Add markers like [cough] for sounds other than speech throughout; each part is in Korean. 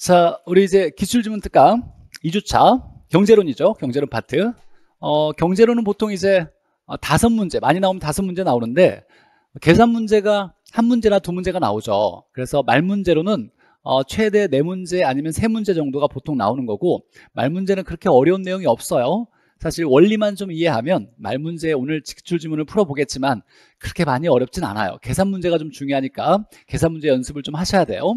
자, 우리 이제 기출 지문 특강 2주차 경제론이죠. 경제론 파트. 어, 경제론은 보통 이제 어, 다섯 문제, 많이 나오면 다섯 문제 나오는데 계산 문제가 한 문제나 두 문제가 나오죠. 그래서 말 문제로는 어, 최대 네 문제 아니면 세 문제 정도가 보통 나오는 거고 말 문제는 그렇게 어려운 내용이 없어요. 사실 원리만 좀 이해하면 말 문제 오늘 기출 지문을 풀어보겠지만 그렇게 많이 어렵진 않아요. 계산 문제가 좀 중요하니까 계산 문제 연습을 좀 하셔야 돼요.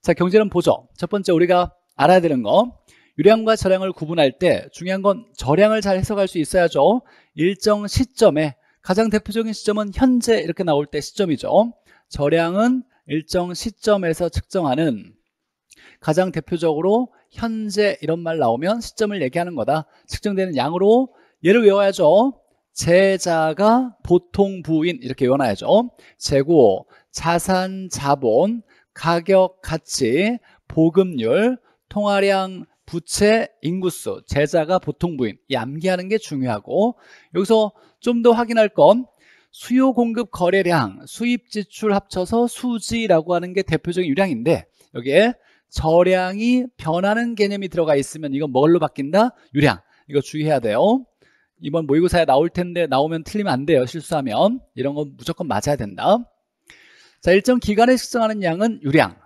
자, 경제는 보죠. 첫 번째 우리가 알아야 되는 거. 유량과 저량을 구분할 때 중요한 건 저량을 잘 해석할 수 있어야죠. 일정 시점에 가장 대표적인 시점은 현재 이렇게 나올 때 시점이죠. 저량은 일정 시점에서 측정하는 가장 대표적으로 현재 이런 말 나오면 시점을 얘기하는 거다. 측정되는 양으로 얘를 외워야죠. 제자가 보통 부인 이렇게 외워놔야죠. 재고, 자산, 자본, 가격, 가치, 보급률, 통화량, 부채, 인구수, 제자가 보통 부인 이 암기하는 게 중요하고 여기서 좀 더 확인할 건 수요 공급 거래량, 수입 지출 합쳐서 수지라고 하는 게 대표적인 유량인데 여기에 저량이 변하는 개념이 들어가 있으면 이건 뭘로 바뀐다? 유량. 이거 주의해야 돼요. 이번 모의고사에 나올 텐데 나오면 틀리면 안 돼요. 실수하면. 이런 건 무조건 맞아야 된다. 자, 일정 기간에 측정하는 양은 유량.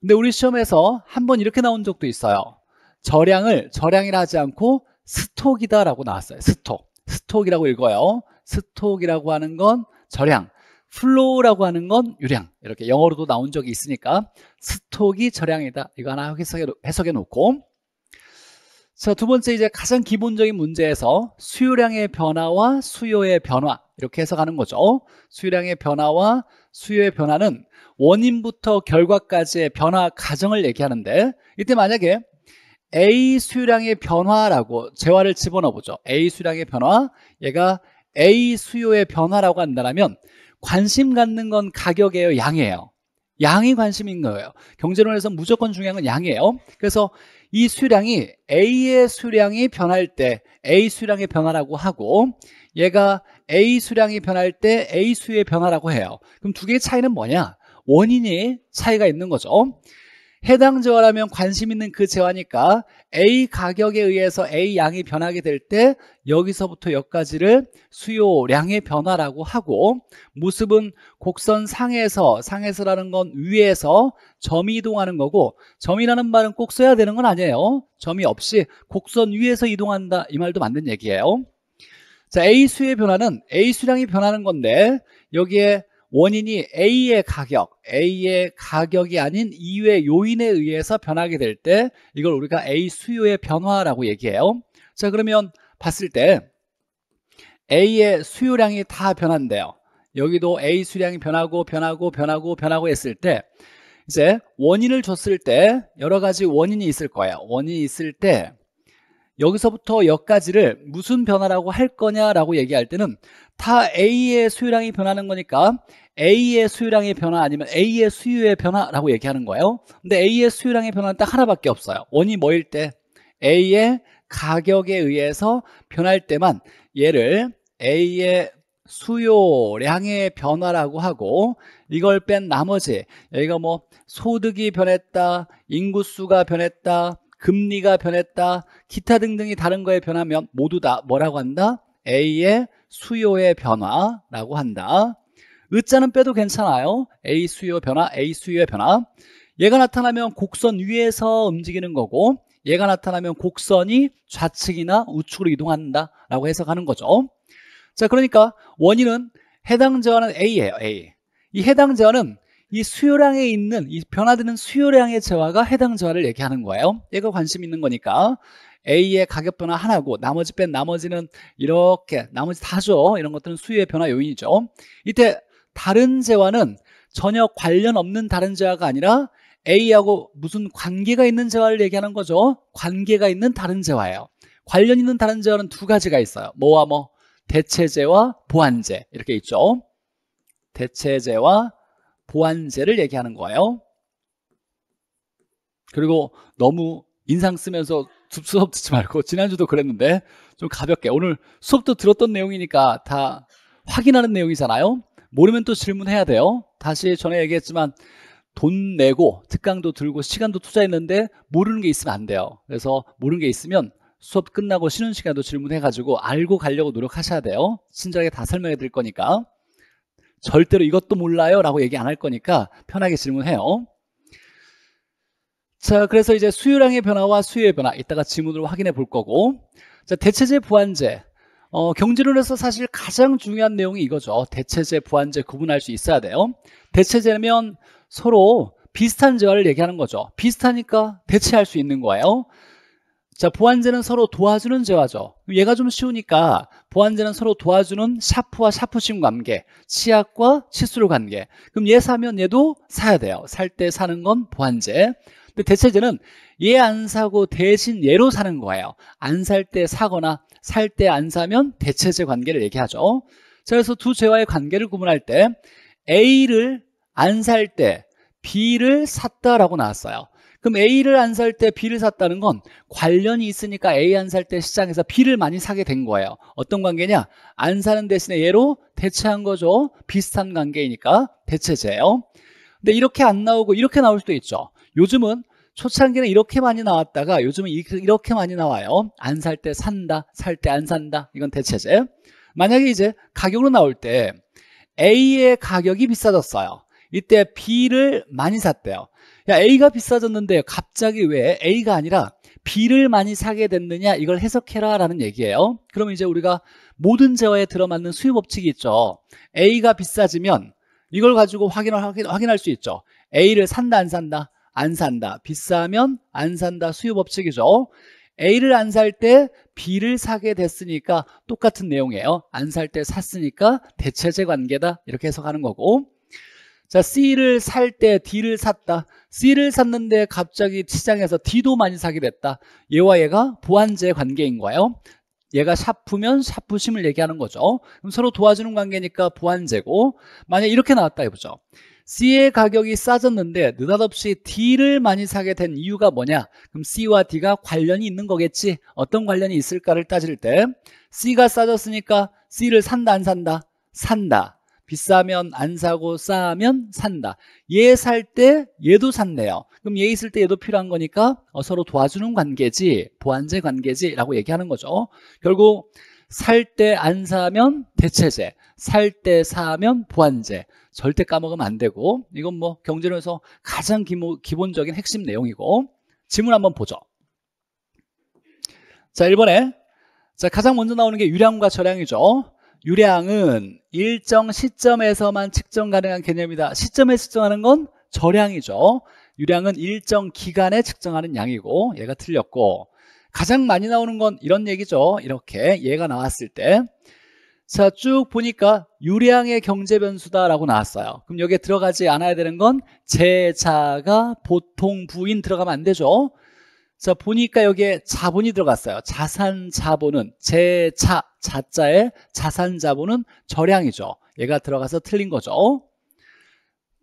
근데 우리 시험에서 한번 이렇게 나온 적도 있어요. 저량을 저량이라 하지 않고 스톡이다라고 나왔어요. 스톡. 스톡이라고 읽어요. 스톡이라고 하는 건 저량, 플로우라고 하는 건 유량. 이렇게 영어로도 나온 적이 있으니까 스톡이 저량이다. 이거 하나 해석해, 해석해 놓고 자, 두 번째 이제 가장 기본적인 문제에서 수요량의 변화와 수요의 변화 이렇게 해석하는 거죠. 수요량의 변화와 수요의 변화는 원인부터 결과까지의 변화 과정을 얘기하는데 이때 만약에 A 수요량의 변화라고 재화를 집어넣어 보죠. A 수요량의 변화, 얘가 A 수요의 변화라고 한다면 관심 갖는 건 가격이에요, 양이에요. 양이 관심인 거예요. 경제론에서 무조건 중요한 건 양이에요. 그래서 이 수량이 A의 수량이 변할 때 A 수량이 변화라고 하고 얘가 A 수량이 변할 때 A 수의 변화라고 해요. 그럼 두 개의 차이는 뭐냐? 원인이 차이가 있는 거죠. 해당 재화라면 관심 있는 그 재화니까 A 가격에 의해서 A 양이 변하게 될 때 여기서부터 여기까지를 수요량의 변화라고 하고 모습은 곡선 상에서 상에서라는 건 위에서 점이 이동하는 거고 점이라는 말은 꼭 써야 되는 건 아니에요 점이 없이 곡선 위에서 이동한다 이 말도 맞는 얘기예요 자 A 수의 변화는 A 수량이 변하는 건데 여기에 원인이 A의 가격, A의 가격이 아닌 이외 요인에 의해서 변하게 될 때 이걸 우리가 A 수요의 변화라고 얘기해요. 자 그러면 봤을 때 A의 수요량이 다 변한대요. 여기도 A 수량이 변하고 변하고 변하고 변하고 했을 때 이제 원인을 줬을 때 여러 가지 원인이 있을 거예요. 원인이 있을 때 여기서부터 여기까지를 무슨 변화라고 할 거냐라고 얘기할 때는 다 A의 수요량이 변하는 거니까 A의 수요량의 변화 아니면 A의 수요의 변화라고 얘기하는 거예요. 근데 A의 수요량의 변화는 딱 하나밖에 없어요. 원이 뭐일 때 A의 가격에 의해서 변할 때만 얘를 A의 수요량의 변화라고 하고 이걸 뺀 나머지 여기가 뭐 소득이 변했다, 인구수가 변했다, 금리가 변했다, 기타 등등이 다른 거에 변하면 모두 다 뭐라고 한다? A의 수요의 변화라고 한다. 으자는 빼도 괜찮아요. A 수요 변화, A 수요의 변화. 얘가 나타나면 곡선 위에서 움직이는 거고 얘가 나타나면 곡선이 좌측이나 우측으로 이동한다라고 해석하는 거죠. 자, 그러니까 원인은 해당 저항은 A예요, A. 이 해당 저항는 이 수요량에 있는 이 변화되는 수요량의 재화가 해당 재화를 얘기하는 거예요. 얘가 관심 있는 거니까 A의 가격 변화 하나고 나머지 뺀 나머지는 이렇게 나머지 다죠. 이런 것들은 수요의 변화 요인이죠. 이때 다른 재화는 전혀 관련 없는 다른 재화가 아니라 A하고 무슨 관계가 있는 재화를 얘기하는 거죠. 관계가 있는 다른 재화예요. 관련 있는 다른 재화는 두 가지가 있어요. 뭐와 뭐? 대체재와 보완재 이렇게 있죠. 대체재와 보완세를 얘기하는 거예요. 그리고 너무 인상 쓰면서 수업 듣지 말고 지난주도 그랬는데 좀 가볍게 오늘 수업도 들었던 내용이니까 다 확인하는 내용이잖아요. 모르면 또 질문해야 돼요. 다시 전에 얘기했지만 돈 내고 특강도 들고 시간도 투자했는데 모르는 게 있으면 안 돼요. 그래서 모르는 게 있으면 수업 끝나고 쉬는 시간도 질문해가지고 알고 가려고 노력하셔야 돼요. 친절하게 다 설명해 드릴 거니까. 절대로 이것도 몰라요 라고 얘기 안 할 거니까 편하게 질문해요. 자, 그래서 이제 수요량의 변화와 수요의 변화, 이따가 지문으로 확인해 볼 거고. 자, 대체재, 부환재. 어, 경제론에서 사실 가장 중요한 내용이 이거죠. 대체재, 부환재 구분할 수 있어야 돼요. 대체재면 서로 비슷한 재화를 얘기하는 거죠. 비슷하니까 대체할 수 있는 거예요. 자, 보완제는 서로 도와주는 재화죠. 얘가 좀 쉬우니까 보완제는 서로 도와주는 샤프와 샤프심 관계, 치약과 치수로 관계. 그럼 얘 사면 얘도 사야 돼요. 살 때 사는 건 보완제. 근데 대체제는 얘 안 사고 대신 얘로 사는 거예요. 안 살 때 사거나 살 때 안 사면 대체제 관계를 얘기하죠. 자, 그래서 두 재화의 관계를 구분할 때 A를 안 살 때 B를 샀다라고 나왔어요. 그럼 A를 안 살 때 B를 샀다는 건 관련이 있으니까 A 안 살 때 시장에서 B를 많이 사게 된 거예요. 어떤 관계냐? 안 사는 대신에 얘로 대체한 거죠. 비슷한 관계이니까 대체제예요. 근데 이렇게 안 나오고 이렇게 나올 수도 있죠. 요즘은 초창기는 이렇게 많이 나왔다가 요즘은 이렇게 많이 나와요. 안 살 때 산다, 살 때 안 산다. 이건 대체제. 만약에 이제 가격으로 나올 때 A의 가격이 비싸졌어요. 이때 B를 많이 샀대요. 야, A가 비싸졌는데 갑자기 왜 A가 아니라 B를 많이 사게 됐느냐 이걸 해석해라 라는 얘기예요 그럼 이제 우리가 모든 재화에 들어맞는 수요 법칙이 있죠 A가 비싸지면 이걸 가지고 확인을 확인, 할수 있죠 A를 산다 안 산다 안 산다 비싸면 안 산다 수요 법칙이죠 A를 안 살 때 B를 사게 됐으니까 똑같은 내용이에요 안 살 때 샀으니까 대체제 관계다 이렇게 해석하는 거고 자, C를 살 때 D를 샀다. C를 샀는데 갑자기 시장에서 D도 많이 사게 됐다. 얘와 얘가 보완제 관계인 거예요. 얘가 샤프면 샤프심을 얘기하는 거죠. 그럼 서로 도와주는 관계니까 보완제고 만약 이렇게 나왔다 해보죠. C의 가격이 싸졌는데 느닷없이 D를 많이 사게 된 이유가 뭐냐? 그럼 C와 D가 관련이 있는 거겠지? 어떤 관련이 있을까를 따질 때 C가 싸졌으니까 C를 산다 안 산다? 산다. 비싸면 안 사고 싸면 산다. 얘 살 때 얘도 샀네요. 그럼 얘 있을 때 얘도 필요한 거니까 어, 서로 도와주는 관계지 보완제 관계지라고 얘기하는 거죠. 결국 살 때 안 사면 대체제, 살 때 사면 보완제. 절대 까먹으면 안 되고 이건 뭐 경제론에서 가장 기모, 기본적인 핵심 내용이고 지문 한번 보죠. 자, 1번에 자 가장 먼저 나오는 게 유량과 저량이죠. 유량은 일정 시점에서만 측정 가능한 개념이다. 시점에 측정하는 건 저량이죠. 유량은 일정 기간에 측정하는 양이고 얘가 틀렸고 가장 많이 나오는 건 이런 얘기죠. 이렇게 얘가 나왔을 때 자, 쭉 보니까 유량의 경제 변수다라고 나왔어요. 그럼 여기에 들어가지 않아야 되는 건 제자가 보통 부인 들어가면 안 되죠. 자, 보니까 여기에 자본이 들어갔어요. 자산 자본은 제차자자의 자산 자본은 절량이죠. 얘가 들어가서 틀린 거죠.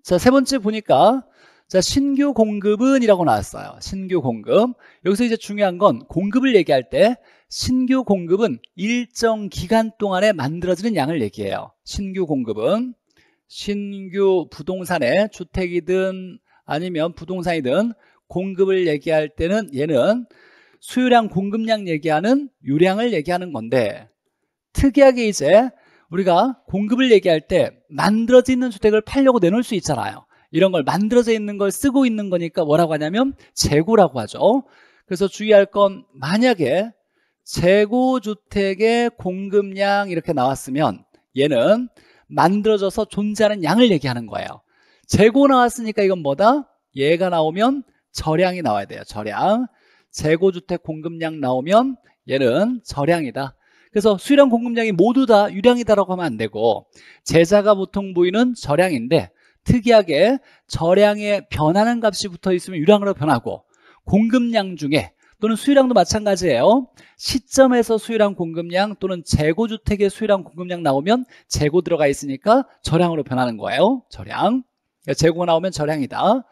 자, 세 번째 보니까 자, 신규 공급은 이라고 나왔어요. 신규 공급. 여기서 이제 중요한 건 공급을 얘기할 때 신규 공급은 일정 기간 동안에 만들어지는 양을 얘기해요. 신규 공급은 신규 부동산의 주택이든 아니면 부동산이든 공급을 얘기할 때는 얘는 수요량 공급량 얘기하는 유량을 얘기하는 건데 특이하게 이제 우리가 공급을 얘기할 때만들어져있는 주택을 팔려고 내놓을 수 있잖아요 이런 걸 만들어져 있는 걸 쓰고 있는 거니까 뭐라고 하냐면 재고라고 하죠 그래서 주의할 건 만약에 재고주택의 공급량 이렇게 나왔으면 얘는 만들어져서 존재하는 양을 얘기하는 거예요 재고 나왔으니까 이건 뭐다? 얘가 나오면 절량이 나와야 돼요. 절량. 재고주택 공급량 나오면 얘는 절량이다. 그래서 수량 공급량이 모두 다 유량이다라고 하면 안 되고 제자가 보통 보이는 절량인데 특이하게 절량에 변하는 값이 붙어 있으면 유량으로 변하고 공급량 중에 또는 수요량도 마찬가지예요. 시점에서 수요량 공급량 또는 재고주택의 수요량 공급량 나오면 재고 들어가 있으니까 절량으로 변하는 거예요. 절량. 그러니까 재고가 나오면 절량이다.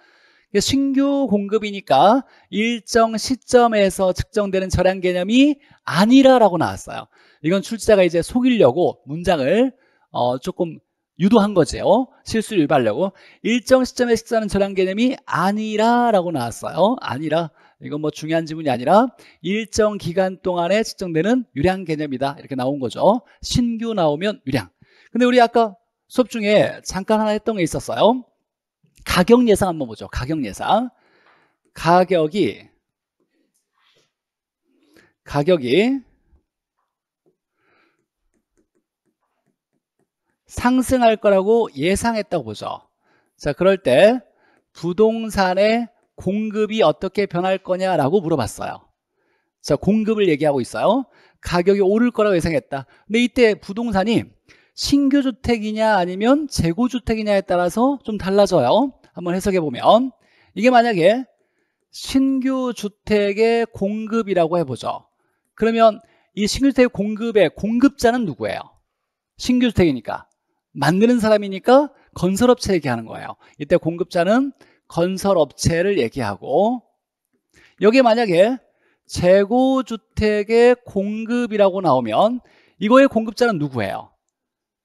신규 공급이니까 일정 시점에서 측정되는 절한 개념이 아니라라고 나왔어요. 이건 출제자가 이제 속이려고 문장을 어, 조금 유도한 거지요. 실수를 유발하려고. 일정 시점에 식사는 절한 개념이 아니라라고 나왔어요. 아니라. 이건 뭐 중요한 질문이 아니라 일정 기간 동안에 측정되는 유량 개념이다. 이렇게 나온 거죠. 신규 나오면 유량. 근데 우리 아까 수업 중에 잠깐 하나 했던 게 있었어요. 가격 예상 한번 보죠. 가격 예상. 가격이 가격이 상승할 거라고 예상했다고 보죠. 자, 그럴 때 부동산의 공급이 어떻게 변할 거냐라고 물어봤어요. 자, 공급을 얘기하고 있어요. 가격이 오를 거라고 예상했다. 근데 이때 부동산이 신규 주택이냐 아니면 재고 주택이냐에 따라서 좀 달라져요. 한번 해석해 보면 이게 만약에 신규 주택의 공급이라고 해보죠. 그러면 이 신규 주택의 공급의 공급자는 누구예요? 신규 주택이니까 만드는 사람이니까 건설업체 얘기하는 거예요. 이때 공급자는 건설업체를 얘기하고 여기에 만약에 재고주택의 공급이라고 나오면 이거의 공급자는 누구예요?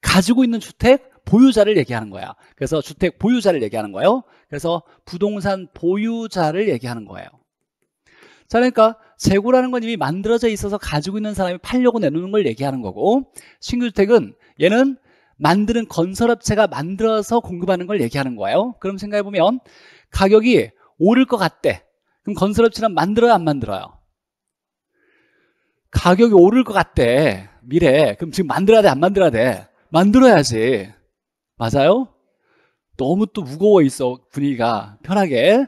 가지고 있는 주택 보유자를 얘기하는 거야. 그래서 주택 보유자를 얘기하는 거예요. 그래서 부동산 보유자를 얘기하는 거예요. 자, 그러니까 재고라는 건 이미 만들어져 있어서 가지고 있는 사람이 팔려고 내놓는 걸 얘기하는 거고 신규주택은 얘는 만드는 건설업체가 만들어서 공급하는 걸 얘기하는 거예요. 그럼 생각해보면 가격이 오를 것 같대. 그럼 건설업체는 만들어야안 만들어요? 가격이 오를 것 같대. 미래. 그럼 지금 만들어야 돼? 안 만들어야 돼? 만들어야지. 맞아요? 너무 또 무거워 있어 분위기가 편하게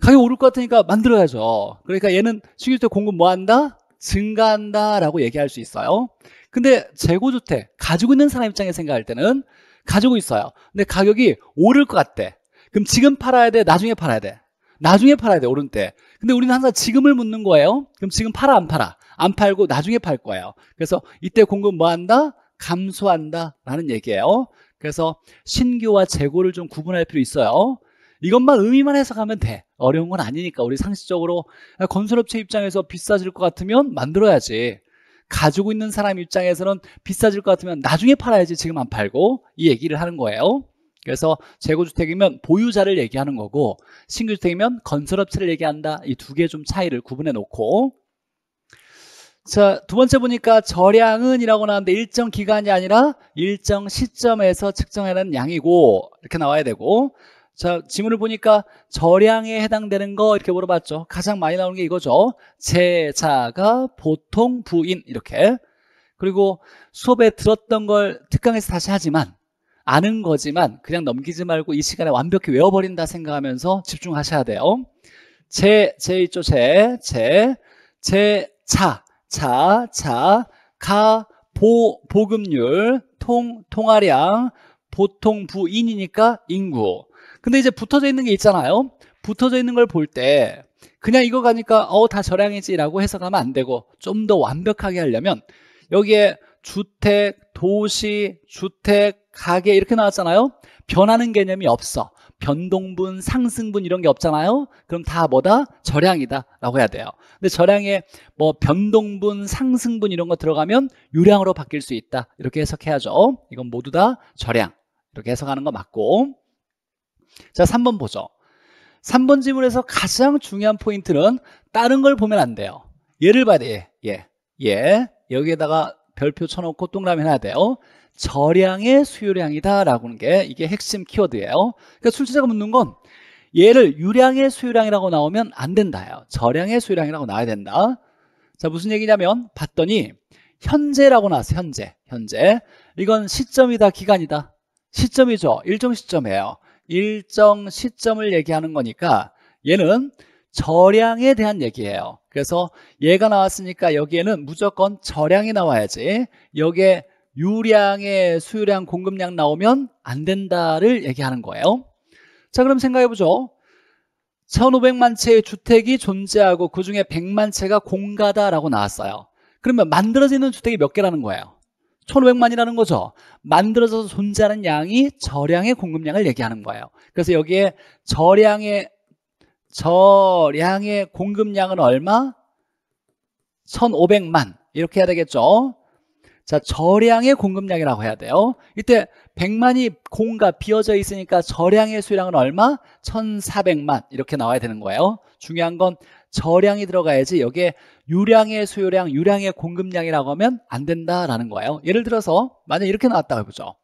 가격 오를 것 같으니까 만들어야죠 그러니까 얘는 시기주택 공급 뭐 한다? 증가한다 라고 얘기할 수 있어요 근데 재고주택 가지고 있는 사람 입장에 생각할 때는 가지고 있어요 근데 가격이 오를 것 같대 그럼 지금 팔아야 돼 나중에 팔아야 돼 나중에 팔아야 돼 오른 때 근데 우리는 항상 지금을 묻는 거예요 그럼 지금 팔아 안 팔아 안 팔고 나중에 팔 거예요 그래서 이때 공급 뭐 한다? 감소한다라는 얘기예요. 그래서 신규와 재고를 좀 구분할 필요 있어요. 이것만 의미만 해석하면 돼. 어려운 건 아니니까 우리 상식적으로 건설업체 입장에서 비싸질 것 같으면 만들어야지. 가지고 있는 사람 입장에서는 비싸질 것 같으면 나중에 팔아야지 지금 안 팔고 이 얘기를 하는 거예요. 그래서 재고주택이면 보유자를 얘기하는 거고 신규주택이면 건설업체를 얘기한다. 이 두개좀 차이를 구분해 놓고 자, 두 번째 보니까 절량은 이라고 나왔는데 일정 기간이 아니라 일정 시점에서 측정하는 양이고 이렇게 나와야 되고 자, 지문을 보니까 절량에 해당되는 거 이렇게 물어봤죠. 가장 많이 나오는 게 이거죠. 제자가 보통 부인 이렇게 그리고 수업에 들었던 걸 특강에서 다시 하지만 아는 거지만 그냥 넘기지 말고 이 시간에 완벽히 외워버린다 생각하면서 집중하셔야 돼요. 제, 제 있죠, 제, 제, 제, 자. 자, 자, 가, 보, 보급률, 통, 통화량, 보통 부인이니까 인구. 근데 이제 붙어져 있는 게 있잖아요. 붙어져 있는 걸 볼 때 그냥 이거 가니까 어 다 저량이지라고 해석하면 안 되고 좀 더 완벽하게 하려면 여기에 주택, 도시, 주택, 가게 이렇게 나왔잖아요. 변하는 개념이 없어. 변동분, 상승분 이런 게 없잖아요. 그럼 다 뭐다? 절량이다라고 해야 돼요. 근데 절량에 뭐 변동분, 상승분 이런 거 들어가면 유량으로 바뀔 수 있다. 이렇게 해석해야죠. 이건 모두 다 절량. 이렇게 해석하는 거 맞고. 자, 3번 보죠. 3번 지문에서 가장 중요한 포인트는 다른 걸 보면 안 돼요. 예를 봐야 돼. 예. 예. 여기에다가 별표 쳐놓고 동그라미 해야 돼요. 저량의 수요량이다라고 하는 게 이게 핵심 키워드예요. 그러니까 출제자가 묻는 건 얘를 유량의 수요량이라고 나오면 안 된다요. 저량의 수요량이라고 나와야 된다. 자 무슨 얘기냐면 봤더니 현재라고 나왔어 현재, 현재. 이건 시점이다, 기간이다. 시점이죠. 일정 시점이에요. 일정 시점을 얘기하는 거니까 얘는 저량에 대한 얘기예요. 그래서 얘가 나왔으니까 여기에는 무조건 저량이 나와야지. 여기에 유량의 수요량 공급량 나오면 안 된다를 얘기하는 거예요 자 그럼 생각해보죠 1500만 채의 주택이 존재하고 그중에 100만 채가 공가다라고 나왔어요 그러면 만들어지는 주택이 몇 개라는 거예요 1500만이라는 거죠 만들어져서 존재하는 양이 저량의 공급량을 얘기하는 거예요 그래서 여기에 저량의 저량의 공급량은 얼마? 1500만 이렇게 해야 되겠죠 자, 저량의 공급량이라고 해야 돼요. 이때 100만이 공과 비어져 있으니까 저량의 수량은 얼마? 1400만 이렇게 나와야 되는 거예요. 중요한 건 저량이 들어가야지 여기에 유량의 수요량, 유량의 공급량이라고 하면 안 된다라는 거예요. 예를 들어서 만약 이렇게 나왔다고 해보죠.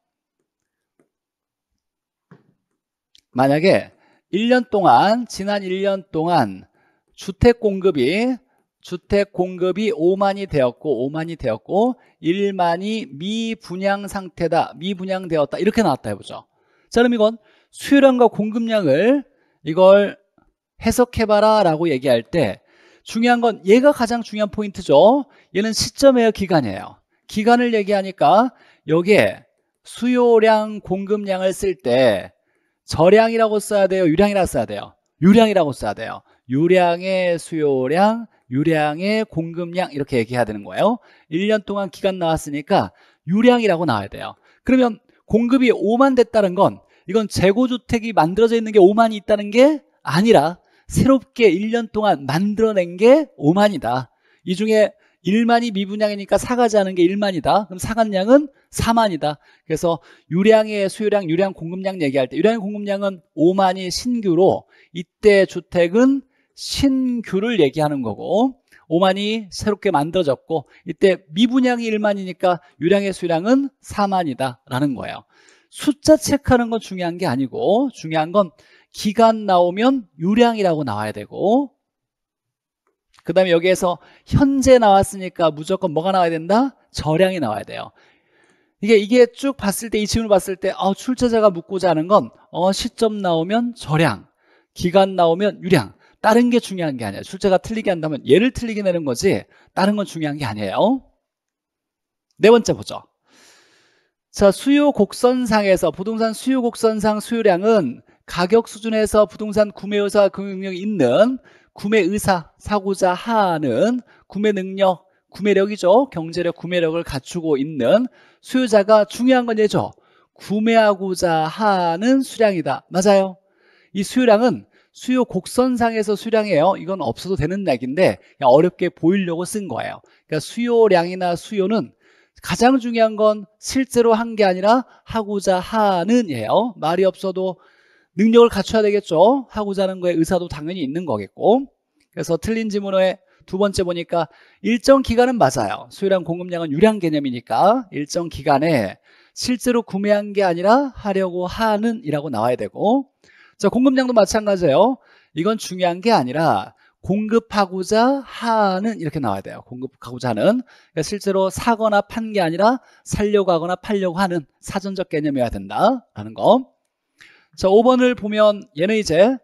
만약에 1년 동안 지난 1년 동안 주택 공급이 주택 공급이 5만이 되었고 5만이 되었고 1만이 미분양 상태다 미분양되었다 이렇게 나왔다 해보죠 자 그럼 이건 수요량과 공급량을 이걸 해석해봐라 라고 얘기할 때 중요한 건 얘가 가장 중요한 포인트죠 얘는 시점에요 기간이에요 기간을 얘기하니까 여기에 수요량 공급량을 쓸 때절량이라고 써야 돼요 유량이라고 써야 돼요 유량이라고 써야 돼요 유량의 수요량 유량의 공급량 이렇게 얘기해야 되는 거예요 1년 동안 기간 나왔으니까 유량이라고 나와야 돼요 그러면 공급이 5만 됐다는 건 이건 재고주택이 만들어져 있는 게 5만이 있다는 게 아니라 새롭게 1년 동안 만들어낸 게 5만이다 이 중에 1만이 미분양이니까 사가지 않은 게 1만이다 그럼 사간량은 4만이다 그래서 유량의 수요량, 유량 공급량 얘기할 때 유량 공급량은 5만이 신규로 이때 주택은 신규를 얘기하는 거고 5만이 새롭게 만들어졌고 이때 미분양이 1만이니까 유량의 수량은 4만이다라는 거예요. 숫자 체크하는 건 중요한 게 아니고 중요한 건 기간 나오면 유량이라고 나와야 되고 그 다음에 여기에서 현재 나왔으니까 무조건 뭐가 나와야 된다? 저량이 나와야 돼요. 이게 이게 쭉 봤을 때 이 질문을 봤을 때 어, 출제자가 묻고자 하는 건 어, 시점 나오면 저량, 기간 나오면 유량 다른 게 중요한 게 아니에요. 출제가 틀리게 한다면 얘를 틀리게 내는 거지 다른 건 중요한 게 아니에요. 네 번째 보죠. 자, 수요 곡선상에서 부동산 수요 곡선상 수요량은 가격 수준에서 부동산 구매 의사 금융력이 있는 구매 의사 사고자 하는 구매 능력 구매력이죠. 경제력, 구매력을 갖추고 있는 수요자가 중요한 건 얘죠. 구매하고자 하는 수량이다. 맞아요. 이 수요량은 수요 곡선상에서 수량이에요. 이건 없어도 되는 낙인데 어렵게 보이려고 쓴 거예요. 그러니까 수요량이나 수요는 가장 중요한 건 실제로 한 게 아니라 하고자 하는 예요. 말이 없어도 능력을 갖춰야 되겠죠. 하고자 하는 거에 의사도 당연히 있는 거겠고. 그래서 틀린 지문의 두 번째 보니까 일정 기간은 맞아요. 수요량 공급량은 유량 개념이니까 일정 기간에 실제로 구매한 게 아니라 하려고 하는 이라고 나와야 되고 자, 공급량도 마찬가지예요. 이건 중요한 게 아니라 공급하고자 하는 이렇게 나와야 돼요. 공급하고자 하는 그러니까 실제로 사거나 판 게 아니라 살려고 하거나 팔려고 하는 사전적 개념이어야 된다라는 거. 자, 5번을 보면 얘는 이제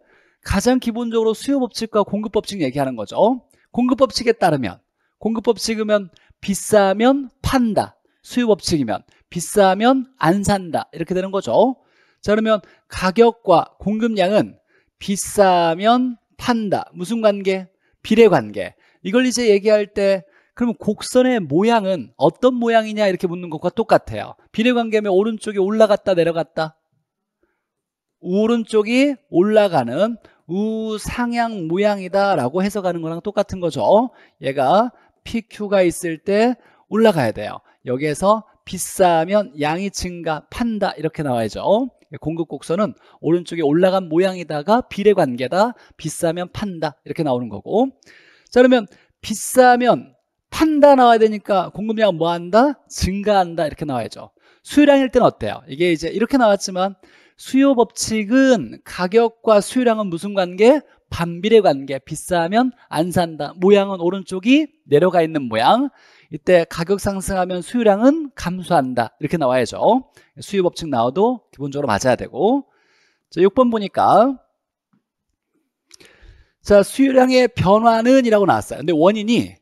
가장 기본적으로 수요 법칙과 공급 법칙 얘기하는 거죠. 공급 법칙에 따르면 공급 법칙이면 비싸면 판다. 수요 법칙이면 비싸면 안 산다. 이렇게 되는 거죠. 자, 그러면 가격과 공급량은 비싸면 판다. 무슨 관계? 비례 관계. 이걸 이제 얘기할 때 그러면 곡선의 모양은 어떤 모양이냐 이렇게 묻는 것과 똑같아요. 비례 관계면 오른쪽이 올라갔다 내려갔다. 오른쪽이 올라가는 우상향 모양이다라고 해석하는 거랑 똑같은 거죠. 얘가 PQ가 있을 때 올라가야 돼요. 여기에서 비싸면 양이 증가, 판다 이렇게 나와야죠. 예, 공급 곡선은 오른쪽에 올라간 모양이다가 비례 관계다. 비싸면 판다. 이렇게 나오는 거고. 자, 그러면 비싸면 판다 나와야 되니까 공급량은 뭐 한다? 증가한다. 이렇게 나와야죠. 수요량일 때는 어때요? 이게 이제 이렇게 나왔지만 수요 법칙은 가격과 수요량은 무슨 관계? 반비례 관계 비싸면 안 산다 모양은 오른쪽이 내려가 있는 모양 이때 가격 상승하면 수요량은 감소한다 이렇게 나와야죠 수요법칙 나와도 기본적으로 맞아야 되고 자 6번 보니까 자 수요량의 변화는 이라고 나왔어요 근데 원인이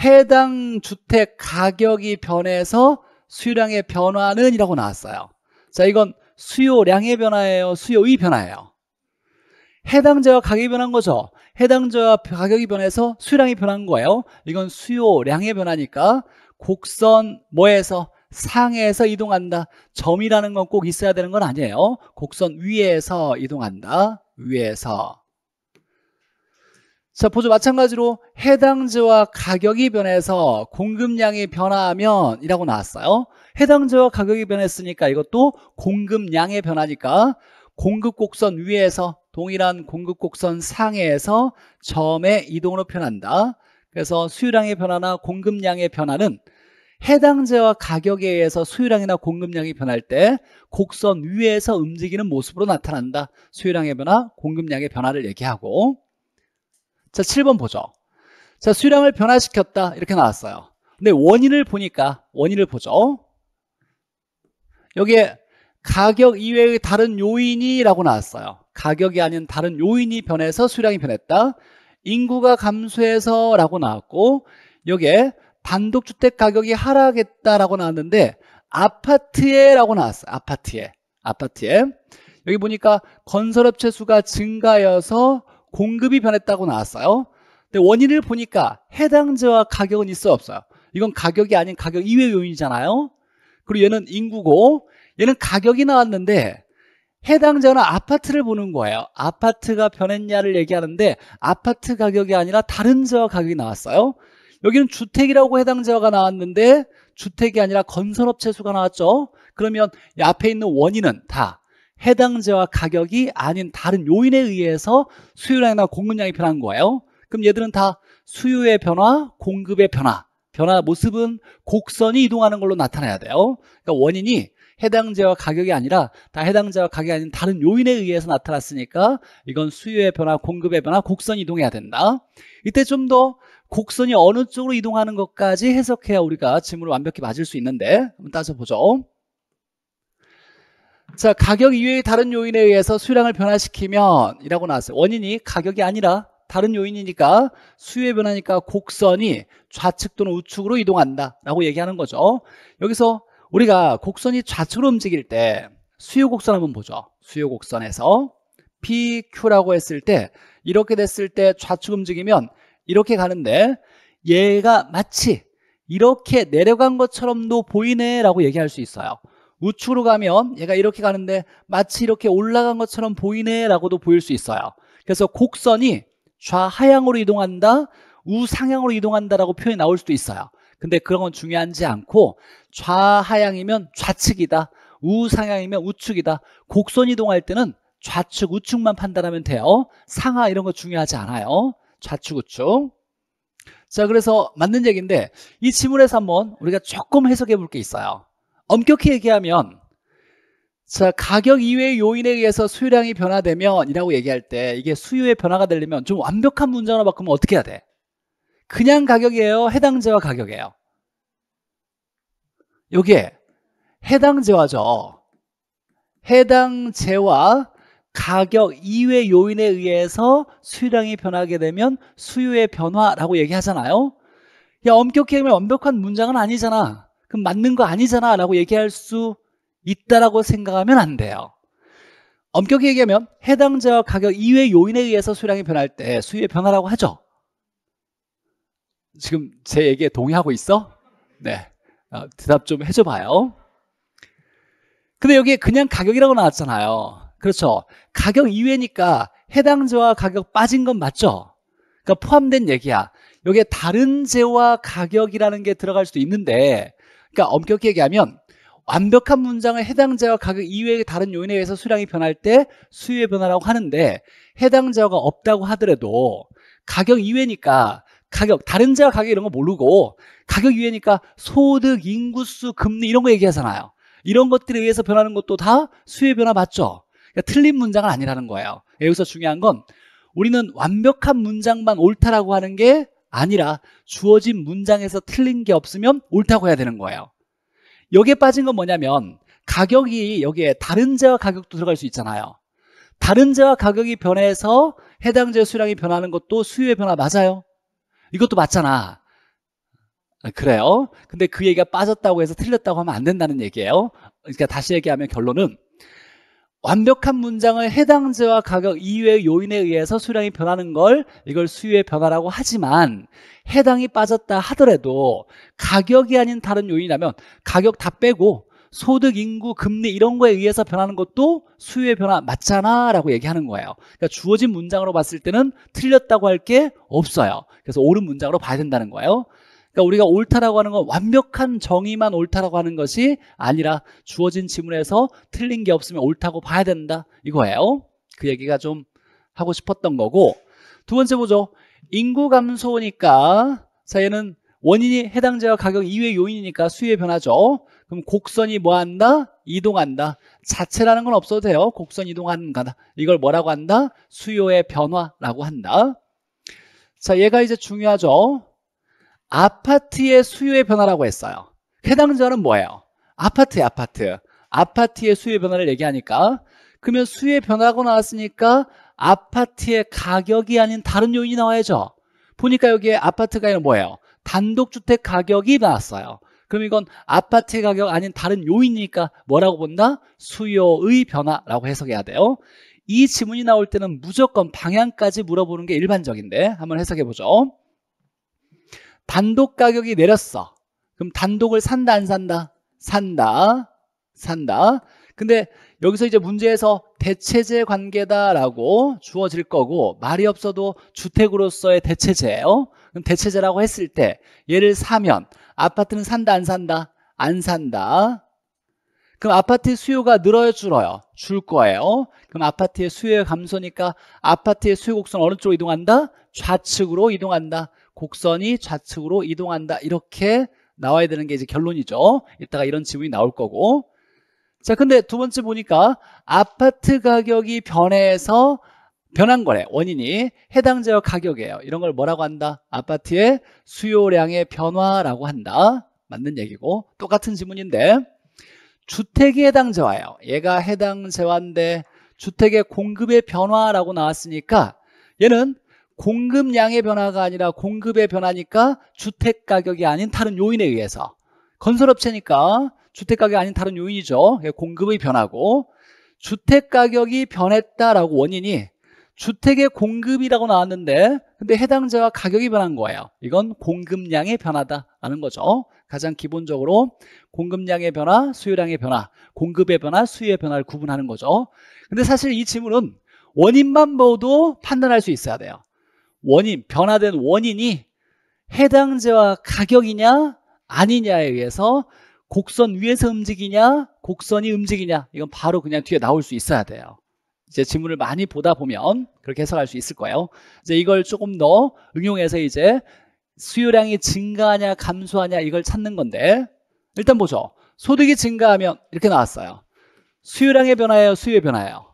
해당 주택 가격이 변해서 수요량의 변화는 이라고 나왔어요 자 이건 수요량의 변화예요 수요의 변화예요 해당자와 가격이 변한 거죠. 해당자와 가격이 변해서 수량이 변한 거예요. 이건 수요량의 변화니까 곡선 뭐에서 상에서 이동한다. 점이라는 건 꼭 있어야 되는 건 아니에요. 곡선 위에서 이동한다. 위에서. 자, 보조 마찬가지로 해당지와 가격이 변해서 공급량이 변하면 이라고 나왔어요. 해당지와 가격이 변했으니까 이것도 공급량의 변화니까 공급 곡선 위에서 동일한 공급 곡선 상에서 점의 이동으로 변한다. 그래서 수요량의 변화나 공급량의 변화는 해당재와 가격에 의해서 수요량이나 공급량이 변할 때 곡선 위에서 움직이는 모습으로 나타난다. 수요량의 변화, 공급량의 변화를 얘기하고 자, 7번 보죠. 자, 수요량을 변화시켰다. 이렇게 나왔어요. 근데 원인을 보니까 원인을 보죠. 여기에 가격 이외의 다른 요인이 라고 나왔어요 가격이 아닌 다른 요인이 변해서 수량이 변했다 인구가 감소해서 라고 나왔고 여기에 단독주택 가격이 하락했다라고 나왔는데 아파트에 라고 나왔어요 아파트에 아파트에 여기 보니까 건설업체 수가 증가여서 공급이 변했다고 나왔어요 근데 원인을 보니까 해당 지와 가격은 있어 없어요 이건 가격이 아닌 가격 이외 요인이잖아요 그리고 얘는 인구고 얘는 가격이 나왔는데 해당자는 아파트를 보는 거예요. 아파트가 변했냐를 얘기하는데 아파트 가격이 아니라 다른 자와 가격이 나왔어요. 여기는 주택이라고 해당자가 나왔는데 주택이 아니라 건설업체 수가 나왔죠. 그러면 앞에 있는 원인은 다 해당자와 가격이 아닌 다른 요인에 의해서 수요량이나 공급량이 변한 거예요. 그럼 얘들은 다 수요의 변화, 공급의 변화, 변화 모습은 곡선이 이동하는 걸로 나타나야 돼요. 그러니까 원인이 해당제와 가격이 아니라 다 해당제와 가격이 아닌 다른 요인에 의해서 나타났으니까 이건 수요의 변화, 공급의 변화, 곡선 이동해야 된다. 이때 좀 더 곡선이 어느 쪽으로 이동하는 것까지 해석해야 우리가 지문을 완벽히 맞을 수 있는데 한번 따져보죠. 자, 가격 이외의 다른 요인에 의해서 수량을 변화시키면 이라고 나왔어요. 원인이 가격이 아니라 다른 요인이니까 수요의 변화니까 곡선이 좌측 또는 우측으로 이동한다 라고 얘기하는 거죠 여기서 우리가 곡선이 좌측으로 움직일 때 수요곡선 한번 보죠. 수요곡선에서 PQ라고 했을 때 이렇게 됐을 때 좌측 움직이면 이렇게 가는데 얘가 마치 이렇게 내려간 것처럼도 보이네 라고 얘기할 수 있어요 우측으로 가면 얘가 이렇게 가는데 마치 이렇게 올라간 것처럼 보이네 라고도 보일 수 있어요 그래서 곡선이 좌하향으로 이동한다 우상향으로 이동한다라고 표현이 나올 수도 있어요 근데 그런 건 중요한지 않고 좌하향이면 좌측이다. 우상향이면 우측이다. 곡선 이동할 때는 좌측 우측만 판단하면 돼요. 상하 이런 거 중요하지 않아요. 좌측 우측. 자, 그래서 맞는 얘기인데 이 지문에서 한번 우리가 조금 해석해 볼 게 있어요. 엄격히 얘기하면 자, 가격 이외의 요인에 의해서 수요량이 변화되면 이라고 얘기할 때 이게 수요의 변화가 되려면 좀 완벽한 문장으로 바꾸면 어떻게 해야 돼? 그냥 가격이에요? 해당제와 가격이에요? 여기에 해당제와죠. 해당제와 가격 이외 요인에 의해서 수량이 변하게 되면 수요의 변화라고 얘기하잖아요. 야, 엄격히 하면 완벽한 문장은 아니잖아. 그럼 맞는 거 아니잖아. 라고 얘기할 수 있다라고 생각하면 안 돼요. 엄격히 얘기하면 해당제와 가격 이외 요인에 의해서 수량이 변할 때 수요의 변화라고 하죠. 지금 제 얘기에 동의하고 있어? 네. 어, 대답 좀 해줘봐요. 근데 여기에 그냥 가격이라고 나왔잖아요. 그렇죠. 가격 이외니까 해당 재와 가격 빠진 건 맞죠? 그러니까 포함된 얘기야. 여기에 다른 재화 가격이라는 게 들어갈 수도 있는데, 그러니까 엄격히 얘기하면 완벽한 문장을 해당 재와 가격 이외의 다른 요인에 의해서 수량이 변할 때 수요의 변화라고 하는데 해당 재화가 없다고 하더라도 가격 이외니까 가격, 다른 재화 가격 이런 거 모르고 가격 위에니까 소득, 인구수, 금리 이런 거 얘기하잖아요. 이런 것들에 의해서 변하는 것도 다 수요 변화 맞죠? 그러니까 틀린 문장은 아니라는 거예요. 여기서 중요한 건 우리는 완벽한 문장만 옳다라고 하는 게 아니라 주어진 문장에서 틀린 게 없으면 옳다고 해야 되는 거예요. 여기에 빠진 건 뭐냐면 가격이 여기에 다른 재화 가격도 들어갈 수 있잖아요. 다른 재화 가격이 변해서 해당 재수량이 변하는 것도 수요의 변화 맞아요. 이것도 맞잖아. 아, 그래요. 근데 그 얘기가 빠졌다고 해서 틀렸다고 하면 안 된다는 얘기예요. 그러니까 다시 얘기하면 결론은 완벽한 문장을 해당제와 가격 이외의 요인에 의해서 수량이 변하는 걸 이걸 수요의 변화라고 하지만 해당이 빠졌다 하더라도 가격이 아닌 다른 요인이라면 가격 다 빼고 소득, 인구, 금리 이런 거에 의해서 변하는 것도 수요의 변화 맞잖아 라고 얘기하는 거예요 그러니까 주어진 문장으로 봤을 때는 틀렸다고 할 게 없어요 그래서 옳은 문장으로 봐야 된다는 거예요 그러니까 우리가 옳다라고 하는 건 완벽한 정의만 옳다라고 하는 것이 아니라 주어진 지문에서 틀린 게 없으면 옳다고 봐야 된다 이거예요 그 얘기가 좀 하고 싶었던 거고 두 번째 보죠 인구 감소니까 자 얘는 원인이 해당 재화 가격 이외 의 요인이니까 수요의 변화죠 그럼 곡선이 뭐 한다? 이동한다. 자체라는 건 없어도 돼요. 곡선 이동한다. 이걸 뭐라고 한다? 수요의 변화라고 한다. 자, 얘가 이제 중요하죠. 아파트의 수요의 변화라고 했어요. 해당자는 뭐예요? 아파트의 아파트. 아파트의 수요의 변화를 얘기하니까 그러면 수요의 변화가 나왔으니까 아파트의 가격이 아닌 다른 요인이 나와야죠. 보니까 여기에 아파트가 뭐예요? 단독주택 가격이 나왔어요. 그럼 이건 아파트 가격 아닌 다른 요인이니까 뭐라고 본다? 수요의 변화라고 해석해야 돼요. 이 지문이 나올 때는 무조건 방향까지 물어보는 게 일반적인데 한번 해석해 보죠. 단독 가격이 내렸어. 그럼 단독을 산다 안 산다? 산다. 산다. 근데 여기서 이제 문제에서 대체제 관계다라고 주어질 거고 말이 없어도 주택으로서의 대체제예요. 그럼 대체제라고 했을 때 얘를 사면 아파트는 산다 안 산다? 안 산다. 그럼 아파트의 수요가 늘어요 줄어요? 줄 거예요. 그럼 아파트의 수요의 감소니까 아파트의 수요 곡선 어느 쪽으로 이동한다? 좌측으로 이동한다. 곡선이 좌측으로 이동한다. 이렇게 나와야 되는 게 이제 결론이죠. 이따가 이런 질문이 나올 거고. 자, 근데 두 번째 보니까 아파트 가격이 변해서 변한 거래 원인이 해당 지역 가격이에요 이런 걸 뭐라고 한다? 아파트의 수요량의 변화라고 한다 맞는 얘기고 똑같은 지문인데 주택이 해당 재화예요 얘가 해당 재화인데 주택의 공급의 변화라고 나왔으니까 얘는 공급량의 변화가 아니라 공급의 변화니까 주택 가격이 아닌 다른 요인에 의해서 건설업체니까 주택 가격이 아닌 다른 요인이죠 예, 공급의 변화고 주택 가격이 변했다라고 원인이 주택의 공급이라고 나왔는데 근데 해당자와 가격이 변한 거예요. 이건 공급량의 변화다라는 거죠. 가장 기본적으로 공급량의 변화, 수요량의 변화, 공급의 변화, 수요의 변화를 구분하는 거죠. 근데 사실 이질문은 원인만 봐도 판단할 수 있어야 돼요. 원인, 변화된 원인이 해당자와 가격이냐 아니냐에 의해서 곡선 위에서 움직이냐 곡선이 움직이냐 이건 바로 그냥 뒤에 나올 수 있어야 돼요. 이제 지문을 많이 보다 보면 그렇게 해석할 수 있을 거예요. 이제 이걸 조금 더 응용해서 이제 수요량이 증가하냐 감소하냐 이걸 찾는 건데 일단 보죠. 소득이 증가하면 이렇게 나왔어요. 수요량의 변화예요, 수요의 변화예요.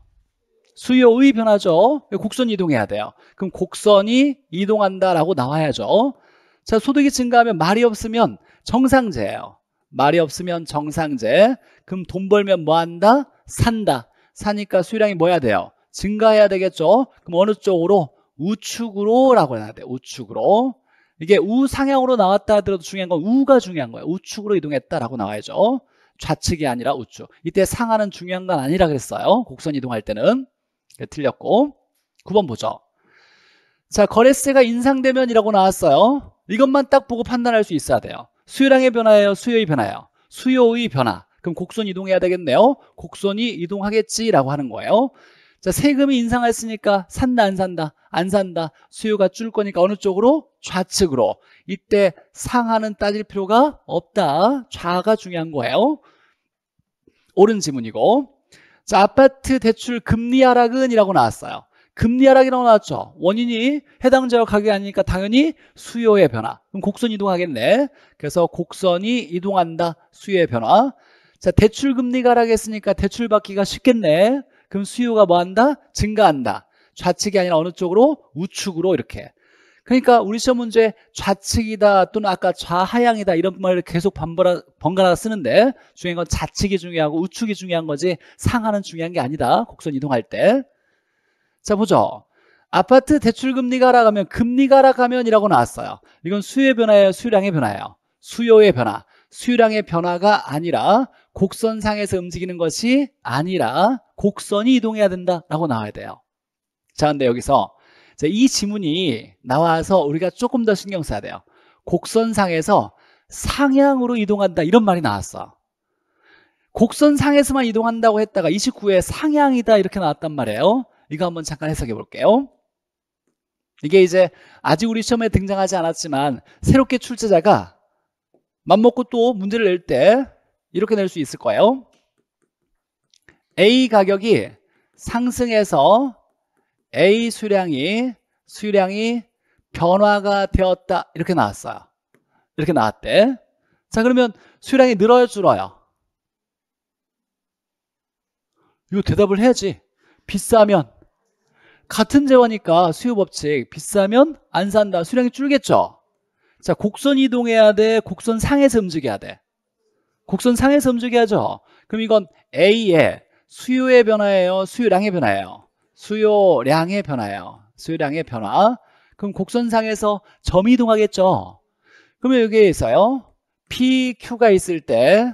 수요의 변화죠. 곡선 이동해야 돼요. 그럼 곡선이 이동한다라고 나와야죠. 자, 소득이 증가하면 말이 없으면 정상제예요. 말이 없으면 정상제. 그럼 돈 벌면 뭐 한다? 산다. 사니까 수요량이 뭐야 돼요? 증가해야 되겠죠? 그럼 어느 쪽으로? 우측으로 라고 해야 돼요. 우측으로. 이게 우상향으로 나왔다 하더라도 중요한 건 우가 중요한 거예요. 우측으로 이동했다라고 나와야죠. 좌측이 아니라 우측. 이때 상하는 중요한 건 아니라 그랬어요. 곡선 이동할 때는. 네, 틀렸고. 9번 보죠. 자, 거래세가 인상되면이라고 나왔어요. 이것만 딱 보고 판단할 수 있어야 돼요. 수요량의 변화예요? 수요의 변화예요? 수요의 변화. 그럼 곡선 이동해야 되겠네요. 곡선이 이동하겠지라고 하는 거예요. 자, 세금이 인상했으니까 산다 안 산다 안 산다 수요가 줄 거니까 어느 쪽으로 좌측으로 이때 상하는 따질 필요가 없다 좌가 중요한 거예요 옳은 지문이고 자 아파트 대출 금리 하락은 이라고 나왔어요 금리 하락이라고 나왔죠 원인이 해당 지역 가격이 아니니까 당연히 수요의 변화 그럼 곡선 이동하겠네 그래서 곡선이 이동한다 수요의 변화 자, 대출 금리 가락했으니까 대출 받기가 쉽겠네. 그럼 수요가 뭐 한다? 증가한다. 좌측이 아니라 어느 쪽으로? 우측으로 이렇게. 그러니까 우리 시험 문제 좌측이다 또는 아까 좌하향이다 이런 말을 계속 번갈아, 번갈아 쓰는데 중요한 건 좌측이 중요하고 우측이 중요한 거지 상하는 중요한 게 아니다. 곡선 이동할 때. 자, 보죠. 아파트 대출 금리가 하락하면 금리가 하락하면이라고 나왔어요. 이건 수요의 변화예요, 수요량의 변화예요. 수요의 변화. 수요량의 변화가 아니라 곡선상에서 움직이는 것이 아니라 곡선이 이동해야 된다라고 나와야 돼요. 자, 근데 여기서 이 지문이 나와서 우리가 조금 더 신경 써야 돼요. 곡선상에서 상향으로 이동한다 이런 말이 나왔어. 곡선상에서만 이동한다고 했다가 29에 상향이다 이렇게 나왔단 말이에요. 이거 한번 잠깐 해석해 볼게요. 이게 이제 아직 우리 시험에 등장하지 않았지만 새롭게 출제자가 맘먹고 또 문제를 낼때 이렇게 낼 수 있을 까요 A 가격이 상승해서 A 수량이 수량이 변화가 되었다 이렇게 나왔어요. 이렇게 나왔대. 자 그러면 수량이 늘어요 줄어요? 이거 대답을 해야지. 비싸면 같은 재화니까 수요 법칙 비싸면 안 산다 수량이 줄겠죠. 자 곡선 이동해야 돼. 곡선 상에서 움직여야 돼. 곡선 상에서 움직여 야죠 그럼 이건 A의 수요의 변화예요? 수요량의 변화예요? 수요량의 변화예요. 수요량의 변화. 그럼 곡선상에서 점이 이동하겠죠. 그러면 여기에 있어요. PQ가 있을 때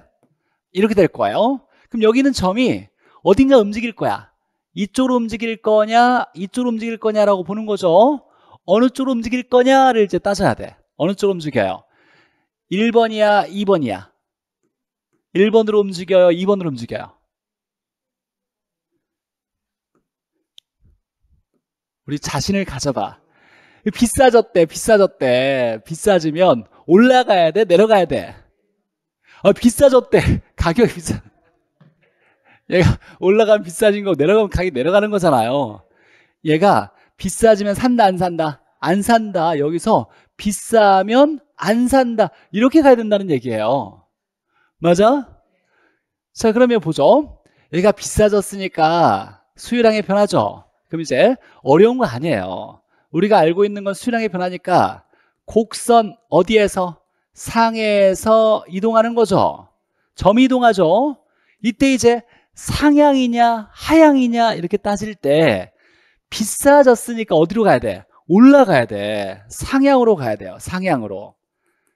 이렇게 될 거예요. 그럼 여기는 점이 어딘가 움직일 거야. 이쪽으로 움직일 거냐, 이쪽으로 움직일 거냐라고 보는 거죠. 어느 쪽으로 움직일 거냐를 이제 따져야 돼. 어느 쪽으로 움직여요? 1번이야, 2번이야? 1번으로 움직여요? 2번으로 움직여요? 우리 자신을 가져봐. 비싸졌대, 비싸졌대. 비싸지면 올라가야 돼, 내려가야 돼. 아, 비싸졌대. [laughs] 가격이 비싸. 얘가 올라가면 비싸진 거, 내려가면 가격이 내려가는 거잖아요. 얘가 비싸지면 산다, 안 산다? 안 산다. 여기서 비싸면 안 산다. 이렇게 가야 된다는 얘기예요. 맞아? 자, 그러면 보죠. 얘가 비싸졌으니까 수요량이 변하죠. 그럼 이제 어려운 거 아니에요. 우리가 알고 있는 건 수요량이 변하니까 곡선 어디에서 상해에서 이동하는 거죠. 점이 이동하죠. 이때 이제 상향이냐 하향이냐 이렇게 따질 때 비싸졌으니까 어디로 가야 돼? 올라가야 돼. 상향으로 가야 돼요. 상향으로.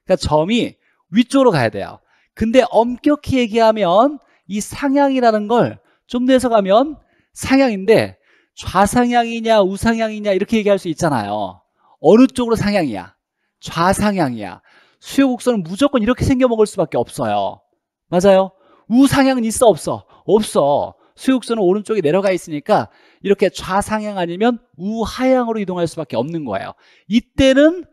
그러니까 점이 위쪽으로 가야 돼요. 근데 엄격히 얘기하면 이 상향이라는 걸 좀 내서 가면 상향인데 좌상향이냐 우상향이냐 이렇게 얘기할 수 있잖아요. 어느 쪽으로 상향이야? 좌상향이야. 수요 곡선은 무조건 이렇게 생겨 먹을 수밖에 없어요. 맞아요? 우상향은 있어 없어? 없어. 수육선은 오른쪽에 내려가 있으니까 이렇게 좌상향 아니면 우하향으로 이동할 수밖에 없는 거예요. 이때는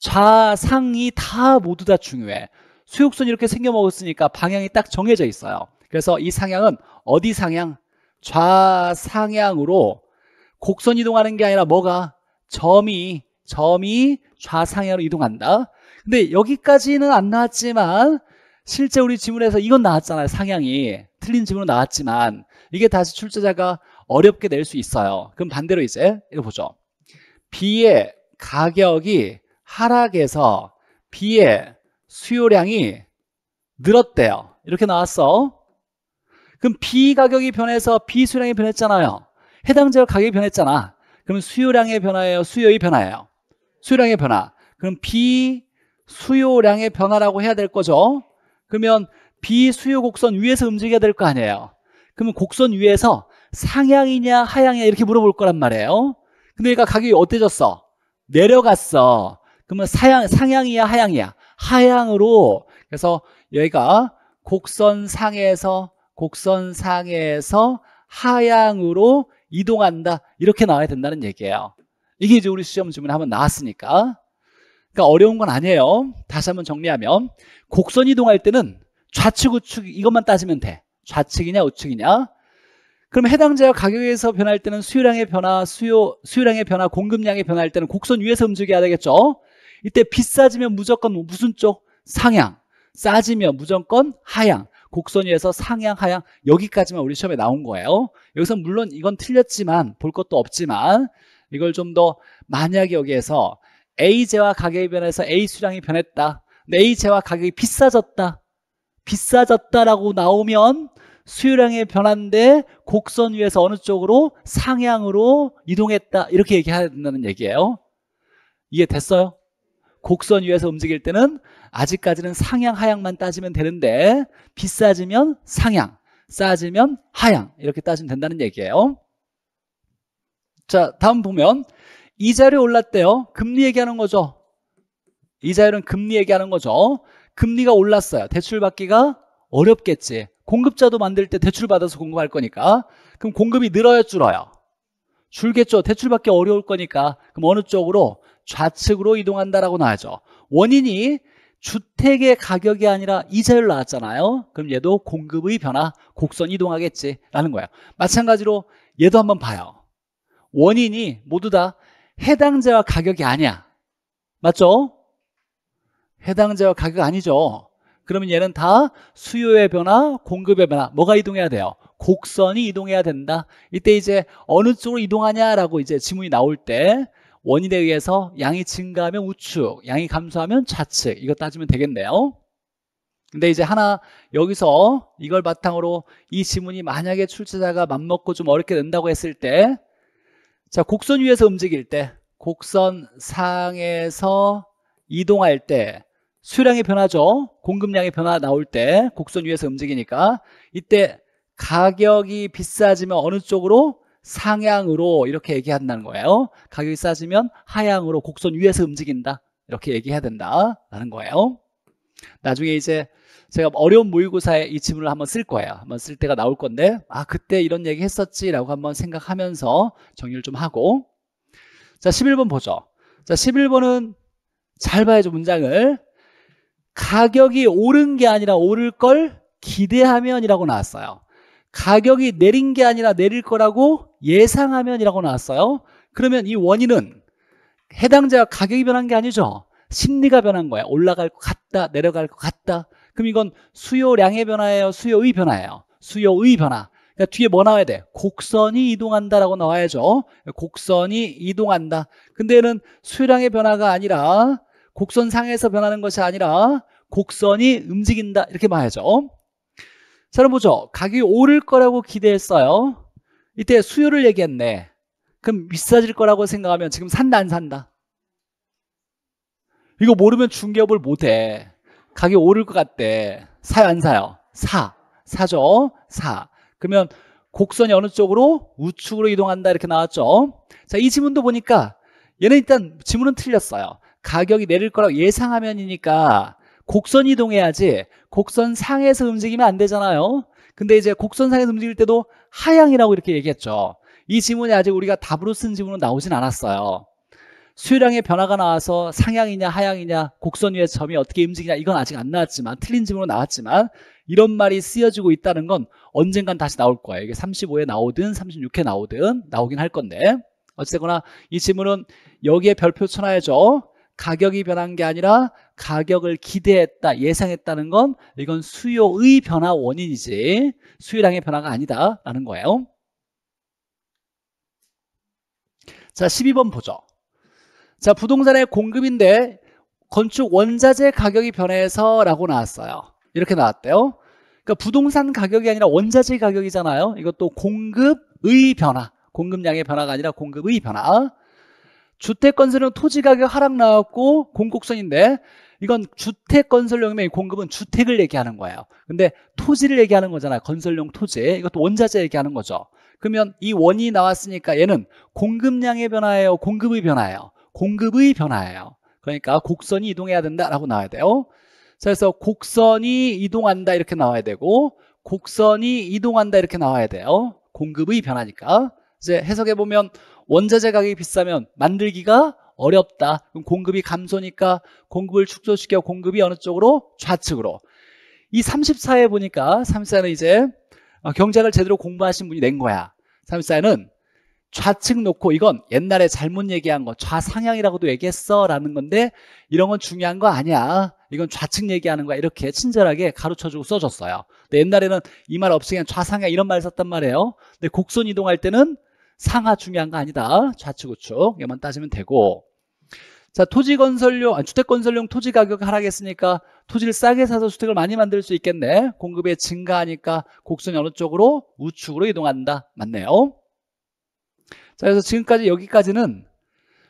좌상이 다 모두 다 중요해. 수육선이 이렇게 생겨 먹었으니까 방향이 딱 정해져 있어요. 그래서 이 상향은 어디 상향? 좌상향으로 곡선 이동하는 게 아니라 뭐가? 점이, 점이 좌상향으로 이동한다. 근데 여기까지는 안 나왔지만 실제 우리 지문에서 이건 나왔잖아요. 상향이. 틀린 지문으로 나왔지만 이게 다시 출제자가 어렵게 낼 수 있어요. 그럼 반대로 이제 이거 보죠. B의 가격이 하락해서 B의 수요량이 늘었대요. 이렇게 나왔어. 그럼 비 가격이 변해서 비 수량이 변했잖아요. 해당 지역 가격이 변했잖아. 그럼 수요량의 변화예요? 수요의 변화예요? 수요량의 변화. 그럼 비 수요량의 변화라고 해야 될 거죠. 그러면 비 수요 곡선 위에서 움직여야 될 거 아니에요. 그러면 곡선 위에서 상향이냐 하향이냐 이렇게 물어볼 거란 말이에요. 근데 얘가 가격이 어때졌어? 내려갔어. 그러면 사양, 상향이야 하향이야? 하향으로 그래서 여기가 곡선 상에서 곡선 상에서 하향으로 이동한다 이렇게 나와야 된다는 얘기예요 이게 이제 우리 시험 주문에 한번 나왔으니까 그러니까 어려운 건 아니에요 다시 한번 정리하면 곡선 이동할 때는 좌측 우측 이것만 따지면 돼 좌측이냐 우측이냐 그럼 해당자가 가격에서 변할 때는 수요량의 변화 수요 수요량의 변화 공급량의 변화할 때는 곡선 위에서 움직여야 되겠죠 이때 비싸지면 무조건 무슨 쪽? 상향. 싸지면 무조건 하향. 곡선 위에서 상향, 하향 여기까지만 우리 시험에 나온 거예요. 여기서 물론 이건 틀렸지만 볼 것도 없지만 이걸 좀 더 만약에 여기에서 A제와 가격이 변해서 A 수량이 변했다. A제와 가격이 비싸졌다. 비싸졌다라고 나오면 수요량이변한데 곡선 위에서 어느 쪽으로 상향으로 이동했다 이렇게 얘기해야 된다는 얘기예요 이해 됐어요? 곡선 위에서 움직일 때는 아직까지는 상향 하향만 따지면 되는데 비싸지면 상향 싸지면 하향 이렇게 따지면 된다는 얘기예요 자 다음 보면 이자율이 올랐대요 금리 얘기하는 거죠 이자율은 금리 얘기하는 거죠 금리가 올랐어요 대출받기가 어렵겠지 공급자도 만들 때 대출받아서 공급할 거니까 그럼 공급이 늘어야 줄어요 줄겠죠 대출받기 어려울 거니까 그럼 어느 쪽으로 좌측으로 이동한다라고 나죠 와 원인이 주택의 가격이 아니라 이자율 나왔잖아요 그럼 얘도 공급의 변화 곡선 이동하겠지라는 거예요 마찬가지로 얘도 한번 봐요 원인이 모두 다 해당자와 가격이 아니야 맞죠? 해당자와 가격 아니죠 그러면 얘는 다 수요의 변화 공급의 변화 뭐가 이동해야 돼요? 곡선이 이동해야 된다 이때 이제 어느 쪽으로 이동하냐라고 이제 지문이 나올 때 원인에 의해서 양이 증가하면 우측, 양이 감소하면 좌측 이거 따지면 되겠네요. 근데 이제 하나 여기서 이걸 바탕으로 이 지문이 만약에 출제자가 맞먹고좀 어렵게 된다고 했을 때 자, 곡선 위에서 움직일 때 곡선 상에서 이동할 때 수량이 변하죠. 공급량이 변화 나올 때 곡선 위에서 움직이니까 이때 가격이 비싸지면 어느 쪽으로 상향으로 이렇게 얘기한다는 거예요. 가격이 싸지면 하향으로 곡선 위에서 움직인다. 이렇게 얘기해야 된다라는 거예요. 나중에 이제 제가 어려운 모의고사에 이 지문을 한번 쓸 거예요. 한번 쓸 때가 나올 건데 아 그때 이런 얘기 했었지라고 한번 생각하면서 정리를 좀 하고 자 11번 보죠. 자 11번은 잘 봐야죠 문장을 가격이 오른 게 아니라 오를 걸 기대하면이라고 나왔어요. 가격이 내린 게 아니라 내릴 거라고 예상하면이라고 나왔어요. 그러면 이 원인은 해당자가 가격이 변한 게 아니죠. 심리가 변한 거야. 올라갈 것 같다, 내려갈 것 같다. 그럼 이건 수요량의 변화예요, 수요의 변화예요. 수요의 변화. 그러니까 뒤에 뭐 나와야 돼? 곡선이 이동한다라고 나와야죠. 곡선이 이동한다. 근데 얘는 수요량의 변화가 아니라 곡선상에서 변하는 것이 아니라 곡선이 움직인다 이렇게 봐야죠 자, 그럼 보죠. 가격이 오를 거라고 기대했어요. 이때 수요를 얘기했네. 그럼 비싸질 거라고 생각하면 지금 산다 안 산다? 이거 모르면 중개업을 못해. 가격이 오를 것 같대. 사요 안 사요? 사. 사죠? 사. 그러면 곡선이 어느 쪽으로? 우측으로 이동한다 이렇게 나왔죠. 자, 이 지문도 보니까 얘는 일단 지문은 틀렸어요. 가격이 내릴 거라고 예상하면이니까 곡선 이동해야지 곡선 상에서 움직이면 안 되잖아요 근데 이제 곡선 상에서 움직일 때도 하향이라고 이렇게 얘기했죠 이 지문이 아직 우리가 답으로 쓴 지문은 나오진 않았어요 수요량의 변화가 나와서 상향이냐 하향이냐 곡선 위의 점이 어떻게 움직이냐 이건 아직 안 나왔지만 틀린 지문으로 나왔지만 이런 말이 쓰여지고 있다는 건 언젠간 다시 나올 거예요 이게 35에 나오든 36에 나오든 나오긴 할 건데 어쨌거나 이 지문은 여기에 별표 쳐놔야죠 가격이 변한 게 아니라 가격을 기대했다, 예상했다는 건 이건 수요의 변화 원인이지 수요량의 변화가 아니다라는 거예요. 자, 12번 보죠. 자, 부동산의 공급인데 건축 원자재 가격이 변해서 라고 나왔어요. 이렇게 나왔대요. 그러니까 부동산 가격이 아니라 원자재 가격이잖아요. 이것도 공급의 변화, 공급량의 변화가 아니라 공급의 변화. 주택 건설은 토지 가격 하락 나왔고 공급선인데 이건 주택 건설용의 공급은 주택을 얘기하는 거예요. 근데 토지를 얘기하는 거잖아요. 건설용 토지. 이것도 원자재 얘기하는 거죠. 그러면 이 원이 나왔으니까 얘는 공급량의 변화예요. 공급의 변화예요. 공급의 변화예요. 그러니까 곡선이 이동해야 된다라고 나와야 돼요. 그래서 곡선이 이동한다 이렇게 나와야 되고 곡선이 이동한다 이렇게 나와야 돼요. 공급의 변화니까. 이제 해석해 보면 원자재 가격이 비싸면 만들기가 어렵다. 그럼 공급이 감소니까 공급을 축소시켜 공급이 어느 쪽으로? 좌측으로. 이 34에 보니까 34는 이제 아, 경제학을 제대로 공부하신 분이 낸 거야. 34는 좌측 놓고 이건 옛날에 잘못 얘기한 거 좌상향이라고도 얘기했어 라는 건데 이런 건 중요한 거 아니야 이건 좌측 얘기하는 거야 이렇게 친절하게 가르쳐주고 써줬어요 근데 옛날에는 이 말 없이 그냥 좌상향 이런 말을 썼단 말이에요 근데 곡선 이동할 때는 상하 중요한 거 아니다 좌측 우측 얘만 따지면 되고 자, 토지 건설용, 아니, 주택 건설용 토지 가격 하락했으니까 토지를 싸게 사서 주택을 많이 만들 수 있겠네. 공급이 증가하니까 곡선이 어느 쪽으로? 우측으로 이동한다. 맞네요. 자, 그래서 지금까지 여기까지는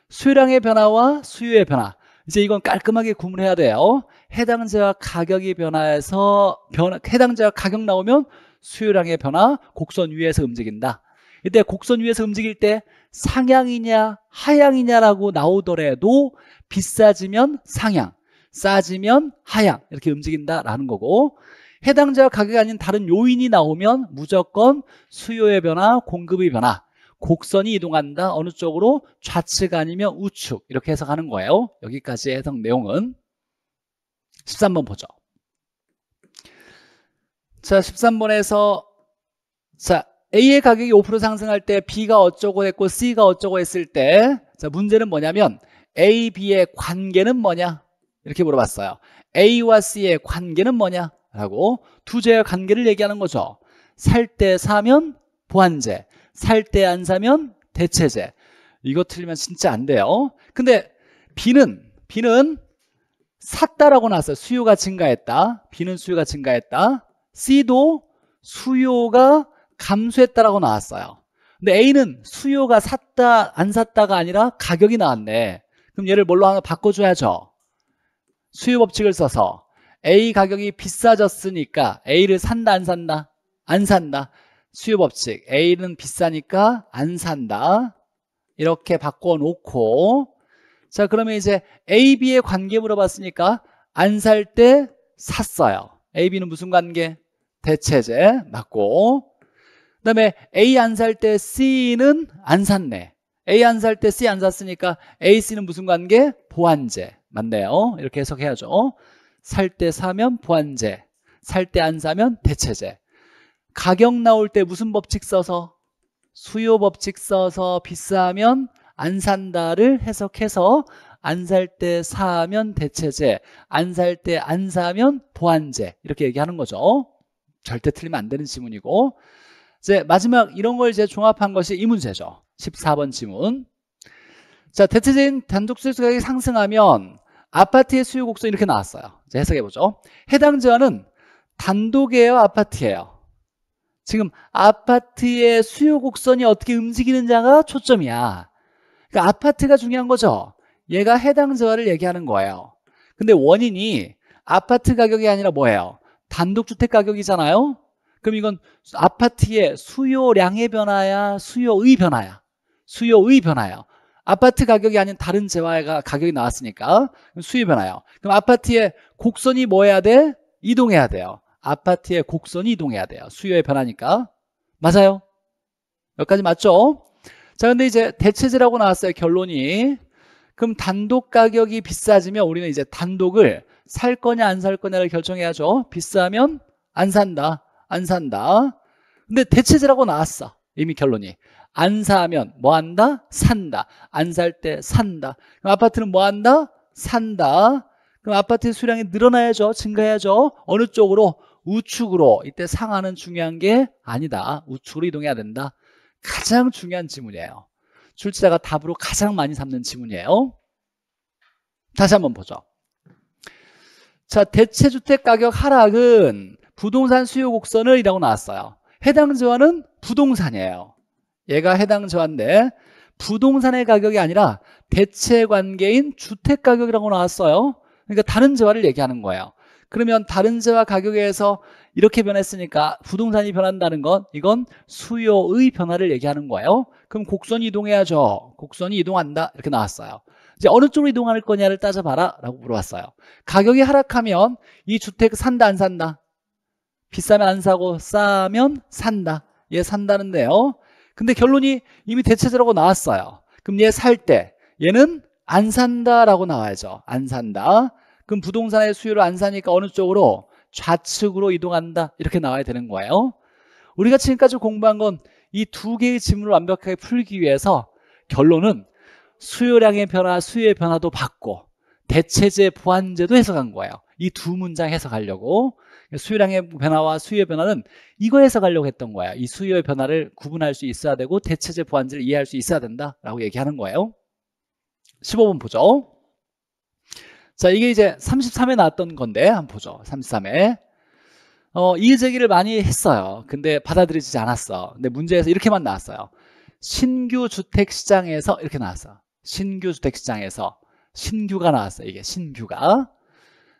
수량의 요 변화와 수요의 변화. 이제 이건 깔끔하게 구분해야 돼요. 해당자와 가격이 변화해서 변화, 해당자와 가격 나오면 수요량의 변화, 곡선 위에서 움직인다. 이때 곡선 위에서 움직일 때 상향이냐 하향이냐라고 나오더라도 비싸지면 상향, 싸지면 하향 이렇게 움직인다라는 거고 해당자 가격 아닌 다른 요인이 나오면 무조건 수요의 변화, 공급의 변화 곡선이 이동한다 어느 쪽으로 좌측 아니면 우측 이렇게 해석하는 거예요 여기까지 해석 내용은 13번 보죠 자 13번에서 자 A의 가격이 5% 상승할 때 B가 어쩌고 했고 C가 어쩌고 했을 때 자, 문제는 뭐냐면 A, B의 관계는 뭐냐? 이렇게 물어봤어요. A와 C의 관계는 뭐냐? 라고 두자의 관계를 얘기하는 거죠. 살 때 사면 보완제, 살 때 안 사면 대체제. 이거 틀리면 진짜 안 돼요. 근데 B는 B는 샀다라고 나왔어요. 수요가 증가했다. B는 수요가 증가했다. C도 수요가 감소했다라고 나왔어요. 근데 A는 수요가 샀다 안 샀다가 아니라 가격이 나왔네. 그럼 얘를 뭘로 하나 바꿔줘야죠. 수요 법칙을 써서 A 가격이 비싸졌으니까 A를 산다 안 산다? 안 산다. 수요 법칙 A는 비싸니까 안 산다. 이렇게 바꿔놓고 자 그러면 이제 A, B의 관계 물어봤으니까 안 살 때 샀어요. A, B는 무슨 관계? 대체제 맞고 그 다음에 A 안 살 때 C는 안 샀네. A 안 살 때 C 안 샀으니까 A, C는 무슨 관계? 보완제. 맞네요. 이렇게 해석해야죠. 살 때 사면 보완제. 살 때 안 사면 대체제. 가격 나올 때 무슨 법칙 써서? 수요 법칙 써서 비싸면 안 산다를 해석해서 안 살 때 사면 대체제, 안 살 때 안 사면 보완제 이렇게 얘기하는 거죠. 절대 틀리면 안 되는 지문이고 이제 마지막 이런 걸 이제 종합한 것이 이 문제죠. 14번 지문. 자, 대체적인 단독주택 가격이 상승하면 아파트의 수요 곡선 이렇게 나왔어요. 이제 해석해 보죠. 해당 제한은 단독이에요, 아파트예요. 지금 아파트의 수요 곡선이 어떻게 움직이는지가 초점이야. 그러니까 아파트가 중요한 거죠. 얘가 해당 재화를 얘기하는 거예요. 근데 원인이 아파트 가격이 아니라 뭐예요? 단독주택 가격이잖아요. 그럼 이건 아파트의 수요량의 변화야, 수요의 변화야. 수요의 변화야. 아파트 가격이 아닌 다른 재화가 가격이 나왔으니까 수요 변화요. 그럼 아파트의 곡선이 뭐 해야 돼? 이동해야 돼요. 아파트의 곡선이 이동해야 돼요. 수요의 변화니까. 맞아요? 여기까지 맞죠? 자, 근데 이제 대체제라고 나왔어요. 결론이. 그럼 단독 가격이 비싸지면 우리는 이제 단독을 살 거냐 안 살 거냐를 결정해야죠. 비싸면 안 산다. 안 산다. 근데 대체제라고 나왔어. 이미 결론이. 안 사면 뭐 한다? 산다. 안 살 때 산다. 그럼 아파트는 뭐 한다? 산다. 그럼 아파트의 수량이 늘어나야죠. 증가해야죠. 어느 쪽으로? 우측으로. 이때 상하는 중요한 게 아니다. 우측으로 이동해야 된다. 가장 중요한 지문이에요. 출제자가 답으로 가장 많이 삼는 지문이에요. 다시 한번 보죠. 자, 대체주택 가격 하락은 부동산 수요 곡선을 이라고 나왔어요. 해당 저하는 부동산이에요. 얘가 해당 저한데 부동산의 가격이 아니라 대체 관계인 주택 가격이라고 나왔어요. 그러니까 다른 재화를 얘기하는 거예요. 그러면 다른 재화 가격에서 이렇게 변했으니까 부동산이 변한다는 건 이건 수요의 변화를 얘기하는 거예요. 그럼 곡선이 이동해야죠. 곡선이 이동한다 이렇게 나왔어요. 이제 어느 쪽으로 이동할 거냐를 따져봐라 라고 물어봤어요. 가격이 하락하면 이 주택 산다 안 산다? 비싸면 안 사고 싸면 산다. 얘 예, 산다는데요. 근데 결론이 이미 대체제라고 나왔어요. 그럼 얘 살 때 얘는 안 산다라고 나와야죠. 안 산다. 그럼 부동산의 수요를 안 사니까 어느 쪽으로 좌측으로 이동한다. 이렇게 나와야 되는 거예요. 우리가 지금까지 공부한 건 이 두 개의 지문을 완벽하게 풀기 위해서 결론은 수요량의 변화, 수요의 변화도 받고 대체제 보완제도 해석한 거예요. 이 두 문장 해석하려고. 수요량의 변화와 수요의 변화는 이거에서 가려고 했던 거야. 이 수요의 변화를 구분할 수 있어야 되고 대체재 보완지를 이해할 수 있어야 된다라고 얘기하는 거예요. 15번 보죠. 자, 이게 이제 33에 나왔던 건데 한번 보죠. 33에. 어, 이의제기를 많이 했어요. 근데 받아들이지지 않았어. 근데 문제에서 이렇게만 나왔어요. 신규 주택 시장에서 이렇게 나왔어. 신규 주택 시장에서 신규가 나왔어. 이게 신규가.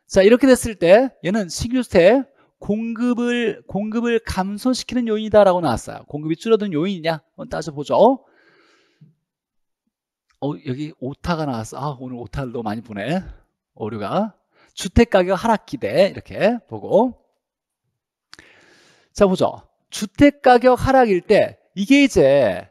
자 이렇게 됐을 때 얘는 식유세 공급을 공급을 감소시키는 요인이다라고 나왔어요. 공급이 줄어든 요인이냐? 따져보죠. 어, 여기 오타가 나왔어. 아, 오늘 오타를 너무 많이 보네. 오류가. 주택가격 하락 기대. 이렇게 보고. 자, 보죠. 주택가격 하락일 때, 이게 이제,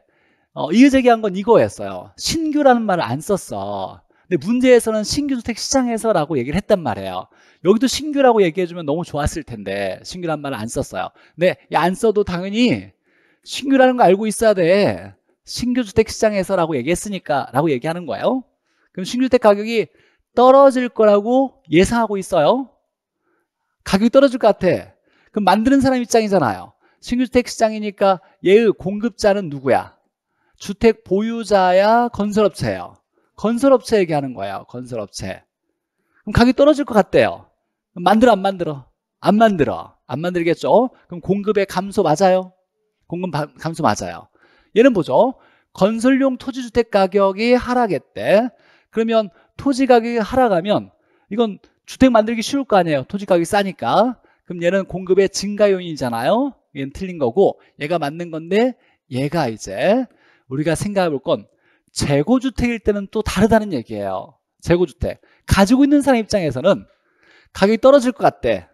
어, 이의제기한 건 이거였어요. 신규라는 말을 안 썼어. 근데 네, 문제에서는 신규주택 시장에서라고 얘기를 했단 말이에요. 여기도 신규라고 얘기해주면 너무 좋았을 텐데 신규란 말을 안 썼어요. 근데 네, 안 써도 당연히 신규라는 거 알고 있어야 돼. 신규주택 시장에서라고 얘기했으니까 라고 얘기하는 거예요. 그럼 신규주택 가격이 떨어질 거라고 예상하고 있어요. 가격이 떨어질 것 같아. 그럼 만드는 사람 입장이잖아요. 신규주택 시장이니까 얘의 공급자는 누구야? 주택 보유자야 건설업체예요. 건설업체얘기 하는 거예요. 건설업체. 그럼 가격이 떨어질 것 같대요. 만들어 안 만들어? 안 만들어. 안 만들겠죠? 그럼 공급의 감소 맞아요? 공급 감소 맞아요. 얘는 보죠. 건설용 토지주택 가격이 하락했대. 그러면 토지 가격이 하락하면 이건 주택 만들기 쉬울 거 아니에요. 토지 가격이 싸니까. 그럼 얘는 공급의 증가 요인이잖아요. 얘는 틀린 거고 얘가 맞는 건데 얘가 이제 우리가 생각해 볼건 재고주택일 때는 또 다르다는 얘기예요. 재고주택. 가지고 있는 사람 입장에서는 가격이 떨어질 것 같대.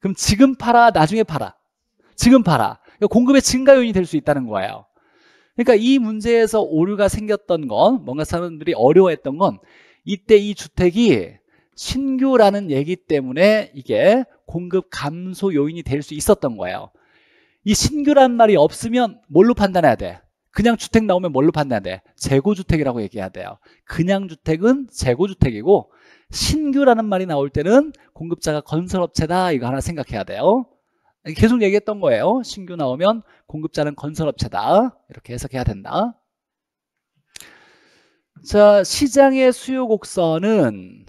그럼 지금 팔아, 나중에 팔아. 지금 팔아. 공급의 증가 요인이 될 수 있다는 거예요. 그러니까 이 문제에서 오류가 생겼던 건 뭔가 사람들이 어려워했던 건 이때 이 주택이 신규라는 얘기 때문에 이게 공급 감소 요인이 될 수 있었던 거예요. 이 신규란 말이 없으면 뭘로 판단해야 돼? 그냥 주택 나오면 뭘로 판단해야 돼? 재고주택이라고 얘기해야 돼요. 그냥 주택은 재고주택이고 신규라는 말이 나올 때는 공급자가 건설업체다 이거 하나 생각해야 돼요. 계속 얘기했던 거예요. 신규 나오면 공급자는 건설업체다. 이렇게 해석해야 된다. 자, 시장의 수요 곡선은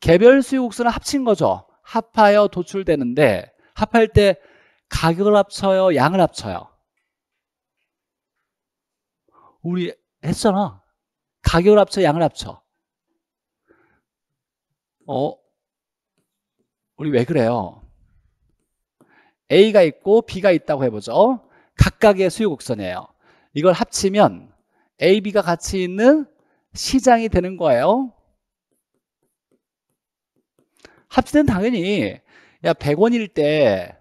개별 수요 곡선을 합친 거죠. 합하여 도출되는데 합할 때 가격을 합쳐요, 양을 합쳐요. 우리 했잖아. 가격을 합쳐, 양을 합쳐. 어, 우리 왜 그래요? A가 있고 B가 있다고 해보죠. 각각의 수요 곡선이에요. 이걸 합치면 A, B가 같이 있는 시장이 되는 거예요. 합치는 당연히 야 100원일 때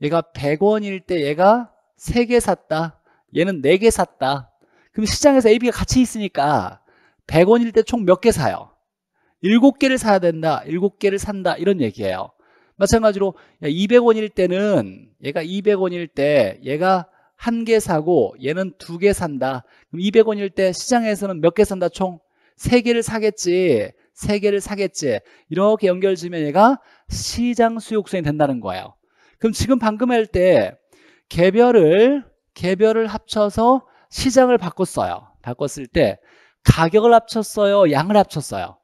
얘가 100원일 때 얘가 3개 샀다. 얘는 4개 샀다. 그럼 시장에서 AB가 같이 있으니까 100원일 때 총 몇 개 사요? 7개를 사야 된다. 7개를 산다. 이런 얘기예요. 마찬가지로 200원일 때는 얘가 200원일 때 얘가 한 개 사고 얘는 두 개 산다. 그럼 200원일 때 시장에서는 몇 개 산다? 총 3개를 사겠지. 3개를 사겠지. 이렇게 연결 지면 얘가 시장 수요구성이 된다는 거예요. 그럼 지금 방금 할 때 개별을 개별을 합쳐서 시장을 바꿨어요. 바꿨을 때 가격을 합쳤어요? 양을 합쳤어요?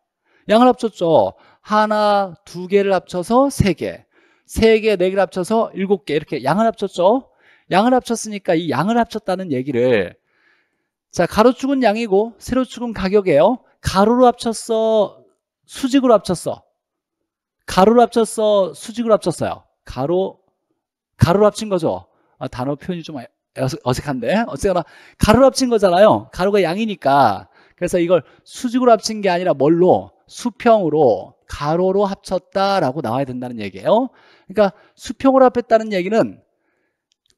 양을 합쳤죠. 하나, 두 개를 합쳐서 세 개. 세 개, 네 개를 합쳐서 일곱 개. 이렇게 양을 합쳤죠. 양을 합쳤으니까 이 양을 합쳤다는 얘기를 자, 가로축은 양이고 세로축은 가격이에요. 가로로 합쳤어, 수직으로 합쳤어. 가로로 합쳤어, 수직으로 합쳤어요. 가로, 가로로 합친 거죠. 아, 단어 표현이 좀 어색한데 어쨌거나 가로로 합친 거잖아요 가로가 양이니까 그래서 이걸 수직으로 합친 게 아니라 뭘로 수평으로 가로로 합쳤다라고 나와야 된다는 얘기예요 그러니까 수평으로 합했다는 얘기는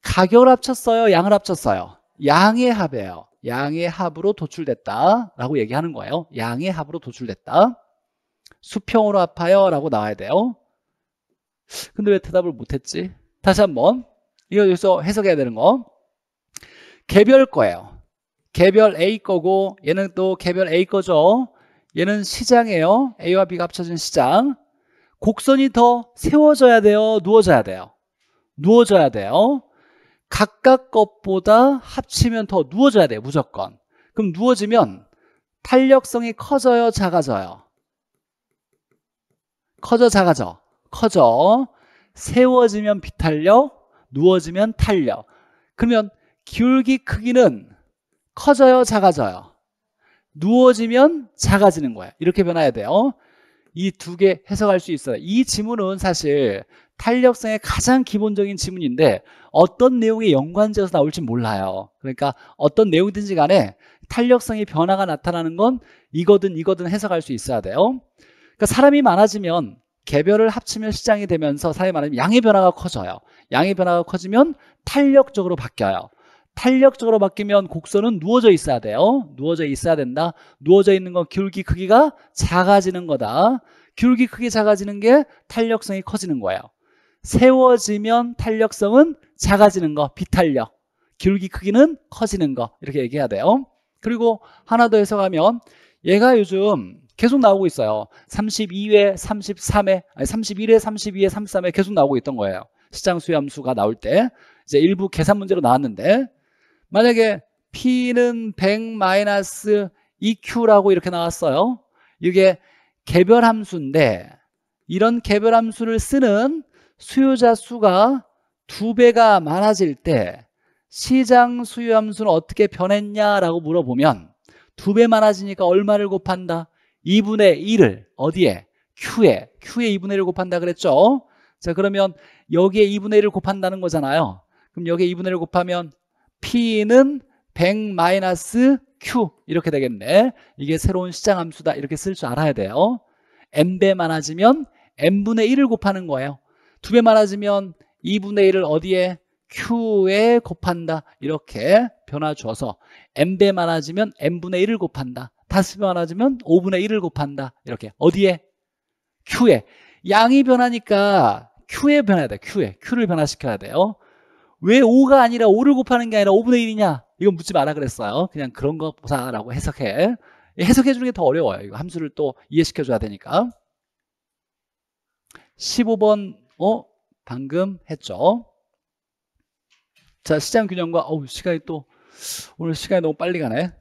가격을 합쳤어요 양을 합쳤어요 양의 합이에요 양의 합으로 도출됐다라고 얘기하는 거예요 양의 합으로 도출됐다 수평으로 합하여 라고 나와야 돼요 근데 왜 대답을 못했지? 다시 한번 이거 여기서 해석해야 되는 거 개별 거예요. 개별 A 거고 얘는 또 개별 A 거죠. 얘는 시장이에요. A와 B가 합쳐진 시장. 곡선이 더 세워져야 돼요? 누워져야 돼요? 누워져야 돼요. 각각 것보다 합치면 더 누워져야 돼요. 무조건. 그럼 누워지면 탄력성이 커져요? 작아져요? 커져 작아져? 커져. 세워지면 비탄력, 누워지면 탄력. 그러면 기울기 크기는 커져요, 작아져요? 누워지면 작아지는 거야. 이렇게 변해야 돼요. 이 두 개 해석할 수 있어요. 이 지문은 사실 탄력성의 가장 기본적인 지문인데 어떤 내용이 연관지어서 나올지 몰라요. 그러니까 어떤 내용든지 이 간에 탄력성의 변화가 나타나는 건 이거든 이거든 해석할 수 있어야 돼요. 그러니까 사람이 많아지면 개별을 합치면 시장이 되면서 사람이 많아지면 양의 변화가 커져요. 양의 변화가 커지면 탄력적으로 바뀌어요. 탄력적으로 바뀌면 곡선은 누워져 있어야 돼요. 누워져 있어야 된다. 누워져 있는 건 기울기 크기가 작아지는 거다. 기울기 크기 작아지는 게 탄력성이 커지는 거예요. 세워지면 탄력성은 작아지는 거, 비탄력. 기울기 크기는 커지는 거. 이렇게 얘기해야 돼요. 그리고 하나 더 해석하면 얘가 요즘 계속 나오고 있어요. 32회, 33회, 아니 31회, 32회, 33회 계속 나오고 있던 거예요. 시장 수요함수가 나올 때 이제 일부 계산 문제로 나왔는데 만약에 P는 100마 EQ라고 이렇게 나왔어요. 이게 개별 함수인데 이런 개별 함수를 쓰는 수요자 수가 두 배가 많아질 때 시장 수요 함수는 어떻게 변했냐라고 물어보면 두 배 많아지니까 얼마를 곱한다? 2분의 1을 어디에? Q에. Q에 2분의 1을 곱한다 그랬죠? 자 그러면 여기에 2분의 1을 곱한다는 거잖아요. 그럼 여기에 2분의 1을 곱하면 P는 100 Q 이렇게 되겠네. 이게 새로운 시장 함수다 이렇게 쓸 줄 알아야 돼요. n배 많아지면 n분의 1을 곱하는 거예요. 두배 많아지면 2분의 1을 어디에? Q에 곱한다. 이렇게 변화 줘서 n배 많아지면 n분의 1을 곱한다. 다섯 배 많아지면 5분의 1을 곱한다. 이렇게 어디에? Q에. 양이 변하니까 Q에 변해야 돼. Q에. Q를 변화시켜야 돼요. 왜 5가 아니라 5를 곱하는 게 아니라 5분의 1이냐? 이건 묻지 마라 그랬어요. 그냥 그런 거 보사라고 해석해. 해석해 주는 게 더 어려워요. 이거 함수를 또 이해시켜 줘야 되니까. 15번 어 방금 했죠. 자, 시장 균형과 어우, 시간이 또 오늘 시간이 너무 빨리 가네.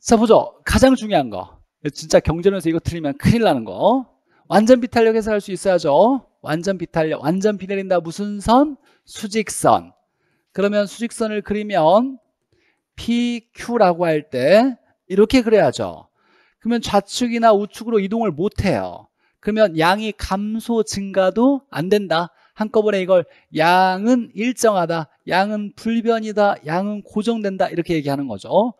자, 보죠. 가장 중요한 거. 진짜 경제론에서 이거 틀리면 큰일 나는 거. 완전 비탄력 해석할 수 있어야죠. 완전 비탈력, 완전 비 내린다 무슨 선? 수직선. 그러면 수직선을 그리면 PQ라고 할 때 이렇게 그려야죠. 그러면 좌측이나 우측으로 이동을 못해요. 그러면 양이 감소 증가도 안 된다. 한꺼번에 이걸 양은 일정하다, 양은 불변이다, 양은 고정된다 이렇게 얘기하는 거죠.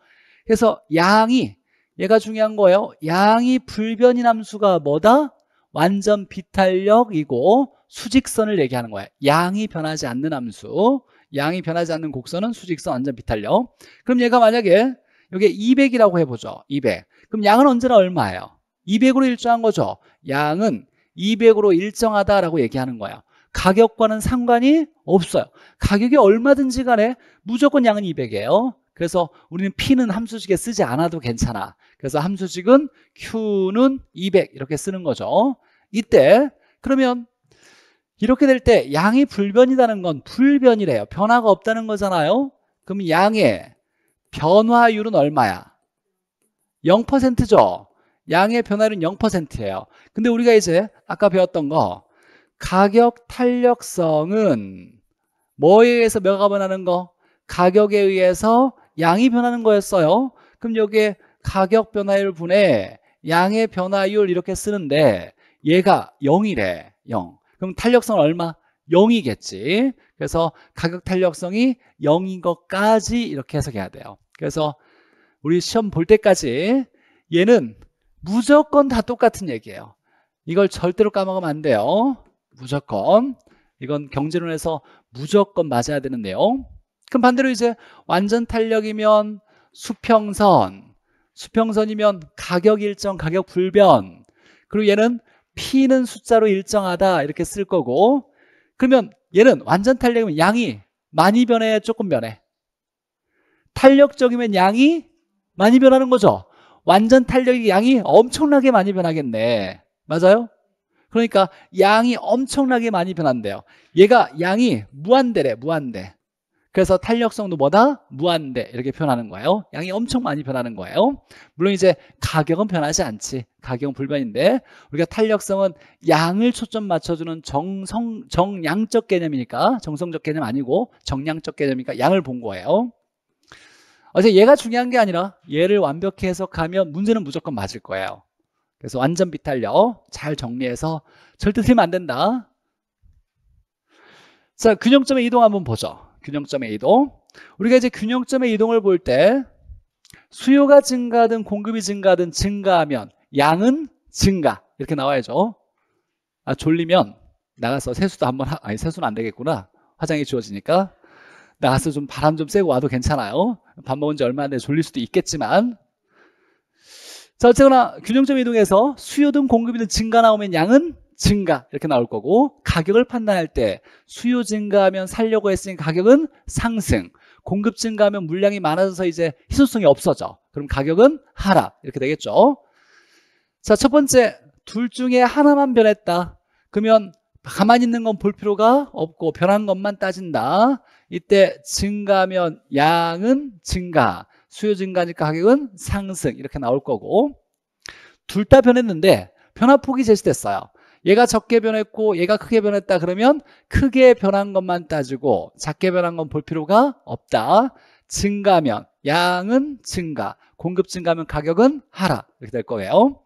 그래서 양이 얘가 중요한 거예요. 양이 불변인 함수가 뭐다? 완전 비탄력이고 수직선을 얘기하는 거예요. 양이 변하지 않는 함수. 양이 변하지 않는 곡선은 수직선 완전 비탄력. 그럼 얘가 만약에 여기에 200이라고 해보죠. 200. 그럼 양은 언제나 얼마예요? 200으로 일정한 거죠. 양은 200으로 일정하다라고 얘기하는 거예요. 가격과는 상관이 없어요. 가격이 얼마든지 간에 무조건 양은 200이에요. 그래서 우리는 P는 함수식에 쓰지 않아도 괜찮아. 그래서 함수식은 Q는 200 이렇게 쓰는 거죠. 이때 그러면 이렇게 될 때 양이 불변이라는 건 불변이래요. 변화가 없다는 거잖아요. 그럼 양의 변화율은 얼마야? 0%죠. 양의 변화율은 0%예요. 근데 우리가 이제 아까 배웠던 거 가격 탄력성은 뭐에 의해서 몇가 변하는 거? 가격에 의해서 양이 변하는 거였어요. 그럼 여기에 가격 변화율 분에 양의 변화율 이렇게 쓰는데 얘가 0이래. 0. 그럼 탄력성 은 얼마? 0이겠지. 그래서 가격 탄력성이 0인 것까지 이렇게 해석해야 돼요. 그래서 우리 시험 볼 때까지 얘는 무조건 다 똑같은 얘기예요. 이걸 절대로 까먹으면 안 돼요. 무조건. 이건 경제론에서 무조건 맞아야 되는 내용. 그럼 반대로 이제 완전 탄력이면 수평선, 수평선이면 가격 일정, 가격 불변. 그리고 얘는 P는 숫자로 일정하다 이렇게 쓸 거고 그러면 얘는 완전 탄력이면 양이 많이 변해 조금 변해 탄력적이면 양이 많이 변하는 거죠 완전 탄력이 양이 엄청나게 많이 변하겠네 맞아요? 그러니까 양이 엄청나게 많이 변한대요 얘가 양이 무한대래 무한대 그래서 탄력성도 뭐다? 무한대 이렇게 변하는 거예요. 양이 엄청 많이 변하는 거예요. 물론 이제 가격은 변하지 않지. 가격은 불변인데 우리가 탄력성은 양을 초점 맞춰주는 정성, 정양적 개념이니까 정성적 개념 아니고 정량적 개념이니까 양을 본 거예요. 어제 얘가 중요한 게 아니라 얘를 완벽히 해석하면 문제는 무조건 맞을 거예요. 그래서 완전 비탄력 잘 정리해서 절대 틀리면 안 된다. 자, 균형점의 이동 한번 보죠. 균형점의 이동 우리가 이제 균형점의 이동을 볼 때 수요가 증가든 공급이 증가든 증가하면 양은 증가 이렇게 나와야죠 아 졸리면 나가서 세수도 한번 하, 아니 세수는 안 되겠구나 화장이 지워지니까 나가서 좀 바람 좀 쐬고 와도 괜찮아요 밥 먹은 지 얼마 안 돼 졸릴 수도 있겠지만 자 어쨌거나 균형점 이동에서 수요든 공급이든 증가 나오면 양은 증가 이렇게 나올 거고 가격을 판단할 때 수요 증가하면 살려고 했으니 가격은 상승 공급 증가하면 물량이 많아져서 이제 희소성이 없어져 그럼 가격은 하락 이렇게 되겠죠 자 첫 번째 둘 중에 하나만 변했다 그러면 가만히 있는 건 볼 필요가 없고 변한 것만 따진다 이때 증가하면 양은 증가 수요 증가니까 가격은 상승 이렇게 나올 거고 둘 다 변했는데 변화폭이 제시됐어요 얘가 적게 변했고 얘가 크게 변했다 그러면 크게 변한 것만 따지고 작게 변한 건 볼 필요가 없다. 증가면 양은 증가, 공급 증가면 가격은 하락 이렇게 될 거예요.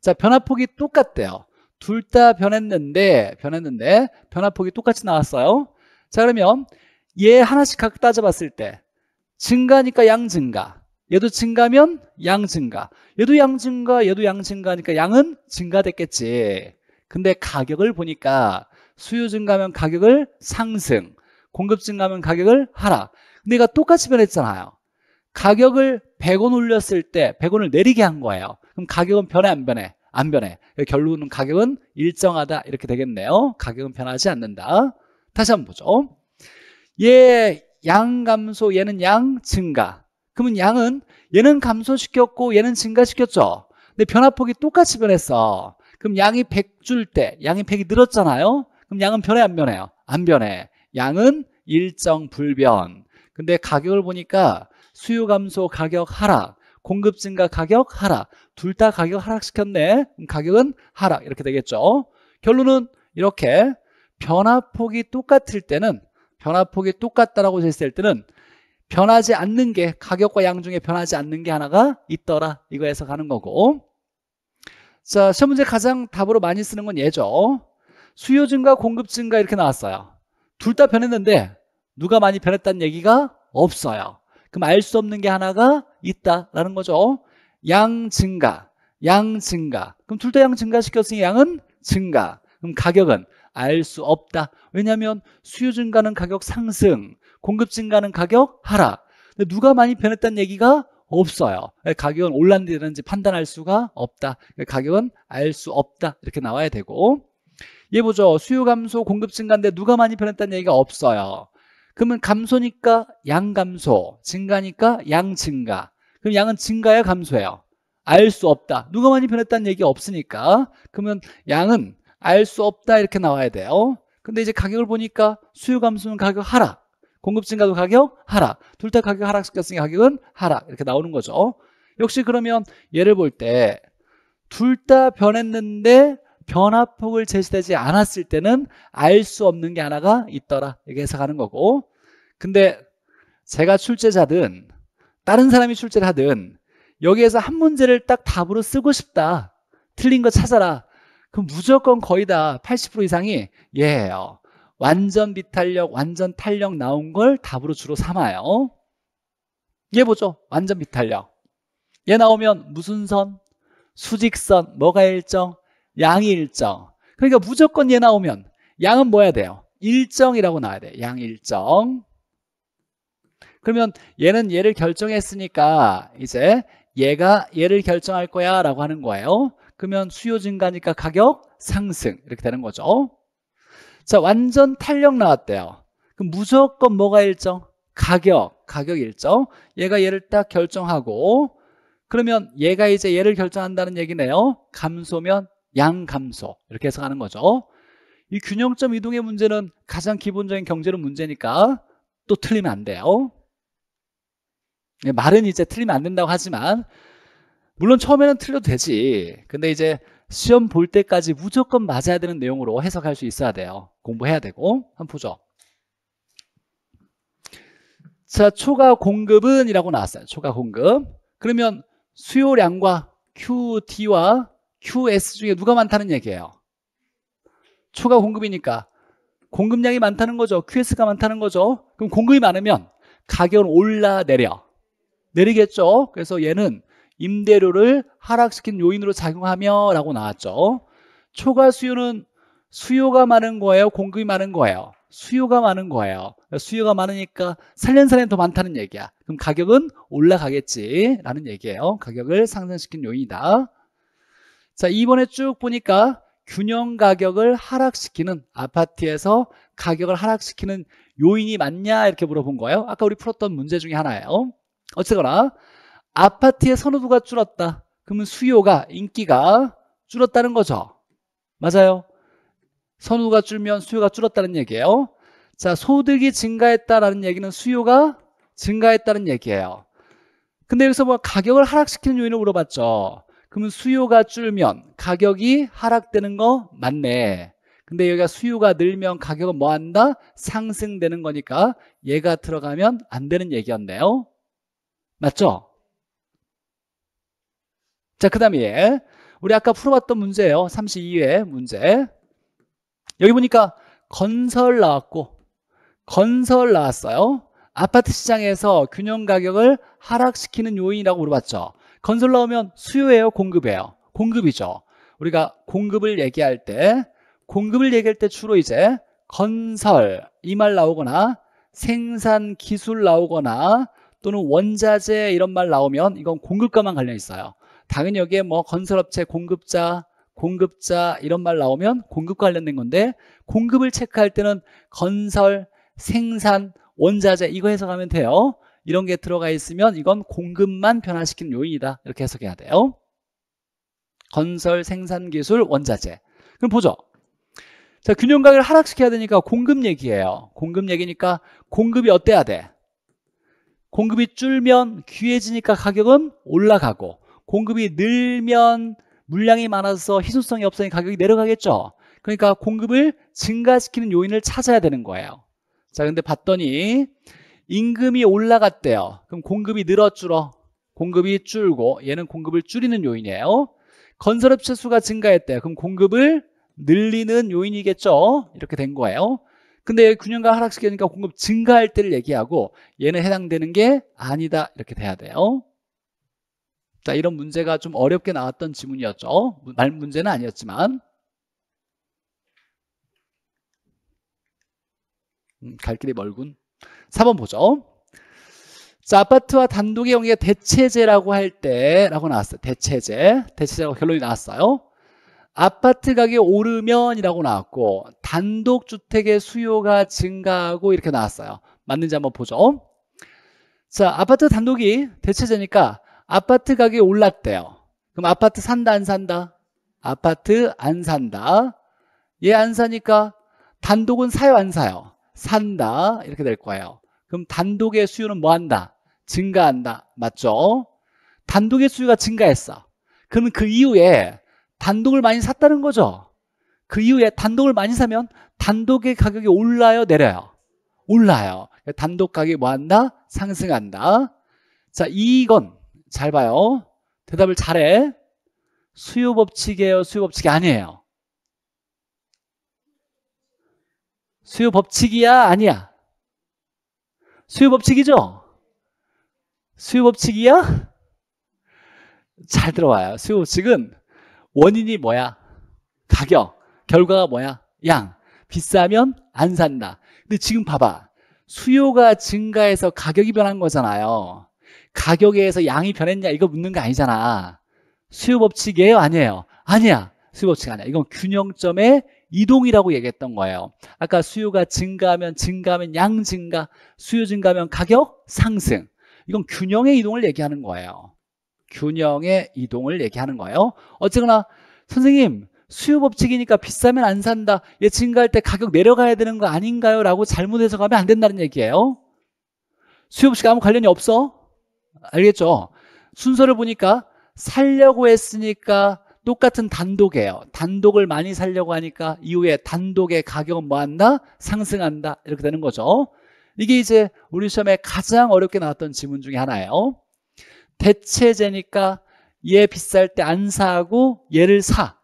자, 변화폭이 똑같대요. 둘 다 변했는데 변했는데 변화폭이 똑같이 나왔어요. 자, 그러면 얘 하나씩 각 따져봤을 때 증가니까 양 증가, 얘도 증가면 양 증가 얘도 양 증가 얘도 양 증가니까 양은 증가됐겠지 근데 가격을 보니까 수요 증가면 가격을 상승, 공급 증가면 가격을 하락. 근데 얘가 똑같이 변했잖아요. 가격을 100원 올렸을 때 100원을 내리게 한 거예요. 그럼 가격은 변해 안 변해? 안 변해. 결론은 가격은 일정하다 이렇게 되겠네요. 가격은 변하지 않는다. 다시 한번 보죠. 얘 양 감소, 얘는 양 증가. 그러면 양은 얘는 감소시켰고 얘는 증가시켰죠. 근데 변화폭이 똑같이 변했어. 그럼 양이 100 줄 때양이 100이 늘었잖아요. 그럼 양은 변해 안 변해요? 안 변해. 양은 일정 불변. 근데 가격을 보니까 수요 감소 가격 하락, 공급 증가 가격 하락. 둘 다 가격 하락시켰네. 가격은 하락. 이렇게 되겠죠. 결론은 이렇게 변화폭이 똑같을 때는 변화폭이 똑같다라고 했을 때는 변하지 않는 게 가격과 양 중에 변하지 않는 게 하나가 있더라 이거해서 가는 거고 자, 시험 문제 가장 답으로 많이 쓰는 건 얘죠. 수요 증가, 공급 증가 이렇게 나왔어요. 둘 다 변했는데 누가 많이 변했다는 얘기가 없어요. 그럼 알 수 없는 게 하나가 있다라는 거죠. 양 증가, 양 증가. 그럼 둘 다 양 증가시켰으니 양은 증가. 그럼 가격은 알 수 없다. 왜냐하면 수요 증가는 가격 상승, 공급 증가는 가격 하락. 근데 누가 많이 변했다는 얘기가 없어요. 가격은 올랐는지 판단할 수가 없다. 가격은 알 수 없다. 이렇게 나와야 되고 얘 보죠. 수요 감소, 공급 증가인데 누가 많이 변했다는 얘기가 없어요. 그러면 감소니까 양 감소, 증가니까 양 증가. 그럼 양은 증가야 감소예요? 알 수 없다. 누가 많이 변했다는 얘기 가 없으니까. 그러면 양은 알 수 없다 이렇게 나와야 돼요. 근데 이제 가격을 보니까 수요 감소는 가격 하락. 공급 증가도 가격 하락. 둘 다 가격 하락시켰으니 가격은 하락. 이렇게 나오는 거죠. 역시 그러면 예를볼 때 둘 다 변했는데 변화폭을 제시되지 않았을 때는 알 수 없는 게 하나가 있더라. 이렇게 해석하는 거고. 근데 제가 출제자든 다른 사람이 출제를 하든 여기에서 한 문제를 딱 답으로 쓰고 싶다. 틀린 거 찾아라. 그럼 무조건 거의 다 80% 이상이 예예요. 완전 비탄력, 완전 탄력 나온 걸 답으로 주로 삼아요. 얘 보죠. 완전 비탄력. 얘 나오면 무슨 선? 수직선. 뭐가 일정? 양이 일정. 그러니까 무조건 얘 나오면 양은 뭐야 돼요? 일정이라고 나와야 돼. 양 일정. 그러면 얘는 얘를 결정했으니까 이제 얘가 얘를 결정할 거야 라고 하는 거예요. 그러면 수요 증가니까 가격 상승 이렇게 되는 거죠. 자, 완전 탄력 나왔대요. 그럼 무조건 뭐가 일정? 가격, 가격 일정. 얘가 얘를 딱 결정하고 그러면 얘가 이제 얘를 결정한다는 얘기네요. 감소면 양감소 이렇게 해서 가는 거죠. 이 균형점 이동의 문제는 가장 기본적인 경제론 문제니까 또 틀리면 안 돼요. 예, 말은 이제 틀리면 안 된다고 하지만 물론 처음에는 틀려도 되지. 근데 이제 시험 볼 때까지 무조건 맞아야 되는 내용으로 해석할 수 있어야 돼요 공부해야 되고 한보죠자 초과 공급은 이라고 나왔어요 초과 공급 그러면 수요량과 QD와 QS 중에 누가 많다는 얘기예요 초과 공급이니까 공급량이 많다는 거죠 QS가 많다는 거죠 그럼 공급이 많으면 가격은 올라 내려 내리겠죠 그래서 얘는 임대료를 하락시킨 요인으로 작용하며 라고 나왔죠. 초과 수요는 수요가 많은 거예요? 공급이 많은 거예요? 수요가 많은 거예요. 수요가 많으니까 살련살이더 많다는 얘기야. 그럼 가격은 올라가겠지라는 얘기예요. 가격을 상승시킨 요인이다. 자, 이번에 쭉 보니까 균형 가격을 하락시키는 아파트에서 가격을 하락시키는 요인이 맞냐 이렇게 물어본 거예요. 아까 우리 풀었던 문제 중에 하나예요. 어쨌거나 아파트의 선호도가 줄었다. 그러면 수요가 인기가 줄었다는 거죠. 맞아요. 선호도가 줄면 수요가 줄었다는 얘기예요. 자, 소득이 증가했다라는 얘기는 수요가 증가했다는 얘기예요. 근데 여기서 뭐 가격을 하락시키는 요인을 물어봤죠. 그러면 수요가 줄면 가격이 하락되는 거 맞네. 근데 여기가 수요가 늘면 가격은 뭐 한다? 상승되는 거니까 얘가 들어가면 안 되는 얘기였네요. 맞죠? 자, 그 다음에 우리 아까 풀어봤던 문제예요. 32회 문제. 여기 보니까 건설 나왔고 건설 나왔어요. 아파트 시장에서 균형 가격을 하락시키는 요인이라고 물어봤죠. 건설 나오면 수요예요, 공급이에요. 공급이죠. 우리가 공급을 얘기할 때 공급을 얘기할 때 주로 이제 건설 이 말 나오거나 생산 기술 나오거나 또는 원자재 이런 말 나오면 이건 공급과만 관련 있어요. 당연히 여기에 뭐 건설업체 공급자, 공급자 이런 말 나오면 공급 관련된 건데 공급을 체크할 때는 건설, 생산, 원자재 이거 해석하면 돼요. 이런 게 들어가 있으면 이건 공급만 변화시키는 요인이다. 이렇게 해석해야 돼요. 건설, 생산, 기술, 원자재. 그럼 보죠. 자, 균형 가격을 하락시켜야 되니까 공급 얘기예요. 공급 얘기니까 공급이 어때야 돼? 공급이 줄면 귀해지니까 가격은 올라가고 공급이 늘면 물량이 많아서 희소성이 없으니 가격이 내려가겠죠. 그러니까 공급을 증가시키는 요인을 찾아야 되는 거예요. 자, 근데 봤더니 임금이 올라갔대요. 그럼 공급이 늘어 줄어. 공급이 줄고 얘는 공급을 줄이는 요인이에요. 건설업체 수가 증가했대요. 그럼 공급을 늘리는 요인이겠죠. 이렇게 된 거예요. 근데 균형과 하락시키니까 공급 증가할 때를 얘기하고 얘는 해당되는 게 아니다 이렇게 돼야 돼요. 자, 이런 문제가 좀 어렵게 나왔던 지문이었죠. 말 문제는 아니었지만. 음, 갈 길이 멀군. 4번 보죠. 자, 아파트와 단독의 경우에 대체제라고 할 때라고 나왔어요. 대체제. 대체제라고 결론이 나왔어요. 아파트 가격이 오르면이라고 나왔고 단독 주택의 수요가 증가하고 이렇게 나왔어요. 맞는지 한번 보죠. 자, 아파트 단독이 대체제니까 아파트 가격이 올랐대요. 그럼 아파트 산다 안 산다? 아파트 안 산다. 얘 안 사니까 단독은 사요 안 사요? 산다 이렇게 될 거예요. 그럼 단독의 수요는 뭐 한다? 증가한다. 맞죠? 단독의 수요가 증가했어. 그럼 그 이후에 단독을 많이 샀다는 거죠. 그 이후에 단독을 많이 사면 단독의 가격이 올라요, 내려요? 올라요. 단독 가격이 뭐 한다? 상승한다. 자, 이건 잘 봐요. 대답을 잘해. 수요 법칙이에요? 수요 법칙이 아니에요? 수요 법칙이야? 아니야? 수요 법칙이죠? 수요 법칙이야? 잘 들어와요. 수요 법칙은 원인이 뭐야? 가격. 결과가 뭐야? 양. 비싸면 안 산다. 근데 지금 봐봐. 수요가 증가해서 가격이 변한 거잖아요. 가격에 의해서 양이 변했냐 이거 묻는 거 아니잖아. 수요 법칙이에요? 아니에요? 아니야. 수요 법칙 아니야. 이건 균형점의 이동이라고 얘기했던 거예요. 아까 수요가 증가하면 증가하면 양 증가, 수요 증가하면 가격 상승. 이건 균형의 이동을 얘기하는 거예요. 균형의 이동을 얘기하는 거예요. 어쨌거나 선생님 수요 법칙이니까 비싸면 안 산다. 얘 증가할 때 가격 내려가야 되는 거 아닌가요? 라고 잘못 해서가면안 된다는 얘기예요. 수요 법칙 아무 관련이 없어. 알겠죠? 순서를 보니까 살려고 했으니까 똑같은 단독이에요. 단독을 많이 살려고 하니까 이후에 단독의 가격은 뭐한다? 상승한다. 이렇게 되는 거죠. 이게 이제 우리 시험에 가장 어렵게 나왔던 지문 중에 하나예요. 대체제니까 얘 비쌀 때 안 사고 얘를 사.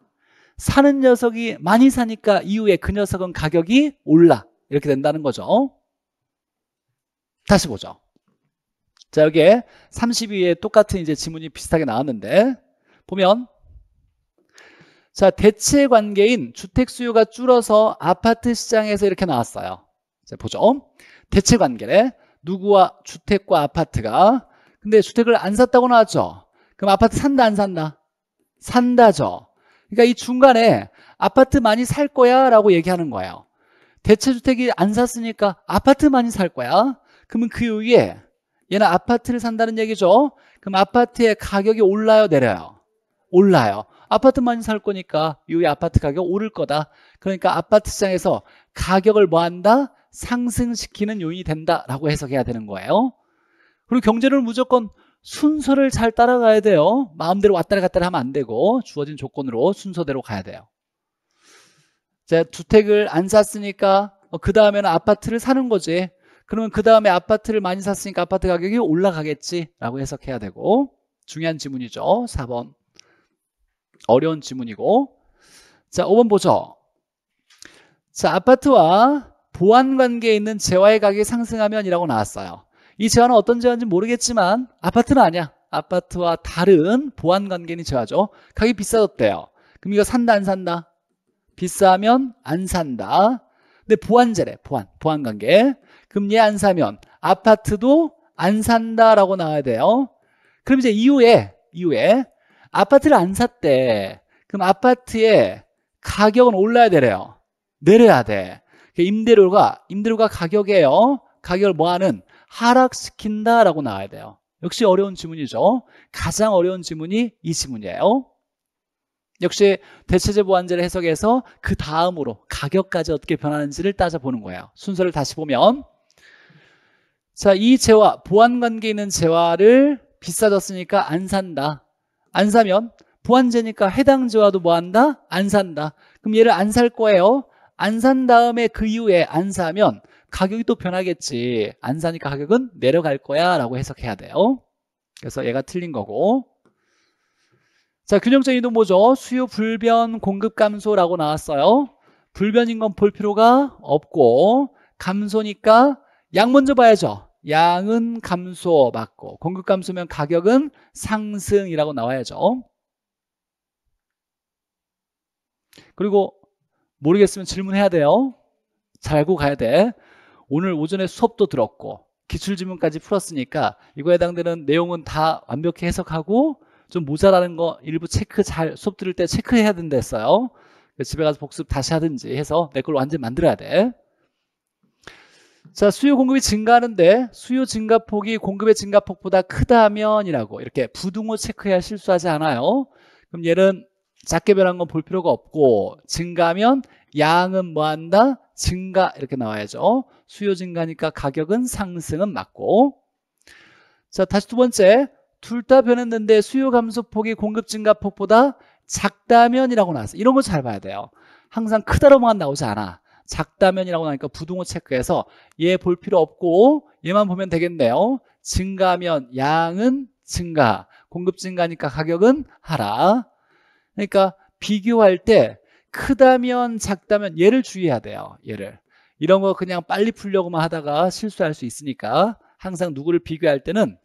사는 녀석이 많이 사니까 이후에 그 녀석은 가격이 올라. 이렇게 된다는 거죠. 다시 보죠. 자 여기에 32에 똑같은 이제 지문이 비슷하게 나왔는데 보면 자 대체 관계인 주택 수요가 줄어서 아파트 시장에서 이렇게 나왔어요 자 보죠 대체 관계래 누구와 주택과 아파트가 근데 주택을 안 샀다고 나왔죠 그럼 아파트 산다 안 산다 산다죠 그러니까 이 중간에 아파트 많이 살 거야 라고 얘기하는 거예요 대체주택이 안 샀으니까 아파트 많이 살 거야 그러면 그 위에 얘는 아파트를 산다는 얘기죠. 그럼 아파트의 가격이 올라요, 내려요? 올라요. 아파트만 살 거니까 이 아파트 가격 오를 거다. 그러니까 아파트 시장에서 가격을 뭐 한다? 상승시키는 요인이 된다라고 해석해야 되는 거예요. 그리고 경제는 무조건 순서를 잘 따라가야 돼요. 마음대로 왔다갔다 하면 안 되고 주어진 조건으로 순서대로 가야 돼요. 자, 주택을 안 샀으니까 어, 그 다음에는 아파트를 사는 거지. 그러면 그 다음에 아파트를 많이 샀으니까 아파트 가격이 올라가겠지라고 해석해야 되고 중요한 지문이죠. 4번 어려운 지문이고 자 5번 보죠. 자 아파트와 보안관계에 있는 재화의 가격이 상승하면 이라고 나왔어요. 이 재화는 어떤 재화인지 모르겠지만 아파트는 아니야. 아파트와 다른 보안관계는 재화죠. 가격이 비싸졌대요. 그럼 이거 산다 안 산다? 비싸면 안 산다. 근데 보안재래 보안 보안관계 금리 얘안 사면 아파트도 안 산다라고 나와야 돼요. 그럼 이제 이후에 이후에 아파트를 안 샀대. 그럼 아파트의 가격은 올라야 되래요. 내려야 돼. 그러니까 임대료가 임대료가 가격이에요. 가격을 뭐하는 하락시킨다라고 나와야 돼요. 역시 어려운 지문이죠. 가장 어려운 지문이 이 지문이에요. 역시 대체재 보완제를 해석해서 그 다음으로 가격까지 어떻게 변하는지를 따져보는 거예요. 순서를 다시 보면 자, 이 재화, 보안관계 있는 재화를 비싸졌으니까 안 산다. 안 사면 보안재니까 해당 재화도 뭐 한다? 안 산다. 그럼 얘를 안 살 거예요. 안 산 다음에 그 이후에 안 사면 가격이 또 변하겠지. 안 사니까 가격은 내려갈 거야 라고 해석해야 돼요. 그래서 얘가 틀린 거고. 자, 균형적인 이동 뭐죠? 수요 불변 공급 감소라고 나왔어요. 불변인 건 볼 필요가 없고 감소니까 양 먼저 봐야죠. 양은 감소 맞고 공급 감소면 가격은 상승이라고 나와야죠. 그리고 모르겠으면 질문해야 돼요. 잘 알고 가야 돼. 오늘 오전에 수업도 들었고 기출지문까지 풀었으니까 이거에 해당되는 내용은 다 완벽히 해석하고 좀 모자라는 거 일부 체크 잘 수업 들을 때 체크해야 된다 했어요. 집에 가서 복습 다시 하든지 해서 내 걸 완전 만들어야 돼. 자, 수요 공급이 증가하는데 수요 증가폭이 공급의 증가폭보다 크다면이라고 이렇게 부등호 체크해야 실수하지 않아요. 그럼 얘는 작게 변한 건 볼 필요가 없고 증가면 양은 뭐 한다? 증가 이렇게 나와야죠. 수요 증가니까 가격은 상승은 맞고. 자, 다시 두 번째. 둘 다 변했는데 수요 감소폭이 공급 증가폭보다 작다면이라고 나왔어. 이런 거 잘 봐야 돼요. 항상 크다로만 나오지 않아. 작다면이라고 나니까 부등호 체크해서 얘 볼 필요 없고 얘만 보면 되겠네요. 어? 증가면 양은 증가, 공급 증가니까 가격은 하락. 그러니까 비교할 때 크다면 작다면 얘를 주의해야 돼요. 얘를. 이런 거 그냥 빨리 풀려고만 하다가 실수할 수 있으니까 항상 누구를 비교할 때는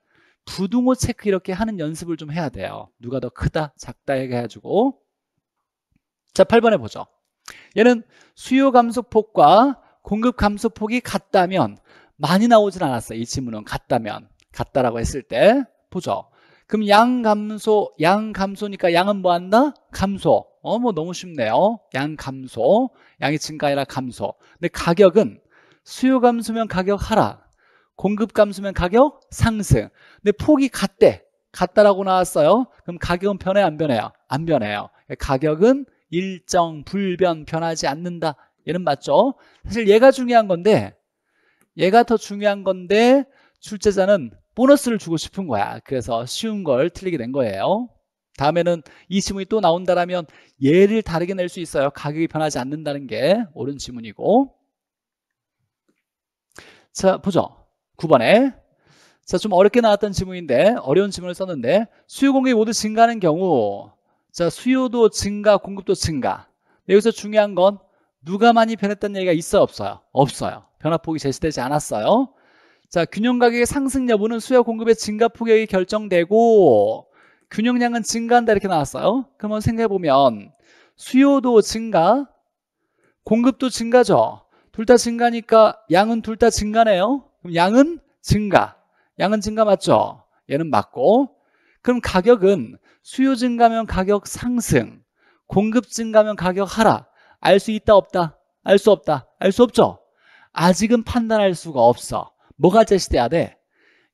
부등호 체크 이렇게 하는 연습을 좀 해야 돼요. 누가 더 크다, 작다 얘기해가지고. 자, 8번에 보죠. 얘는 수요 감소폭과 공급 감소폭이 같다면 많이 나오진 않았어요. 이 질문은 같다면 같다라고 했을 때 보죠. 그럼 양 감소, 양 감소니까 양은 뭐 한다? 감소. 어, 뭐 너무 쉽네요. 양 감소. 양이 증가 아라 감소. 근데 가격은 수요 감소면 가격 하라 공급 감소면 가격 상승. 근데 폭이 같대. 같다라고 나왔어요. 그럼 가격은 변해 안 변해요? 안 변해요. 가격은 일정, 불변, 변하지 않는다 얘는 맞죠? 사실 얘가 중요한 건데 얘가 더 중요한 건데 출제자는 보너스를 주고 싶은 거야 그래서 쉬운 걸 틀리게 된 거예요 다음에는 이 지문이 또 나온다라면 얘를 다르게 낼 수 있어요 가격이 변하지 않는다는 게 옳은 지문이고 자 보죠 9번에 자 좀 어렵게 나왔던 지문인데 어려운 지문을 썼는데 수요공급이 모두 증가하는 경우 자, 수요도 증가, 공급도 증가. 여기서 중요한 건 누가 많이 변했다는 얘기가 있어요, 없어요? 없어요. 변화폭이 제시되지 않았어요. 자, 균형 가격의 상승 여부는 수요 공급의 증가 폭이 결정되고 균형량은 증가한다 이렇게 나왔어요. 그러면 생각해 보면 수요도 증가, 공급도 증가죠. 둘 다 증가니까 양은 둘 다 증가네요. 그럼 양은 증가. 양은 증가 맞죠? 얘는 맞고. 그럼 가격은 수요 증가면 가격 상승, 공급 증가면 가격 하락. 알 수 있다 없다? 알 수 없다. 알 수 없죠. 아직은 판단할 수가 없어. 뭐가 제시돼야 돼?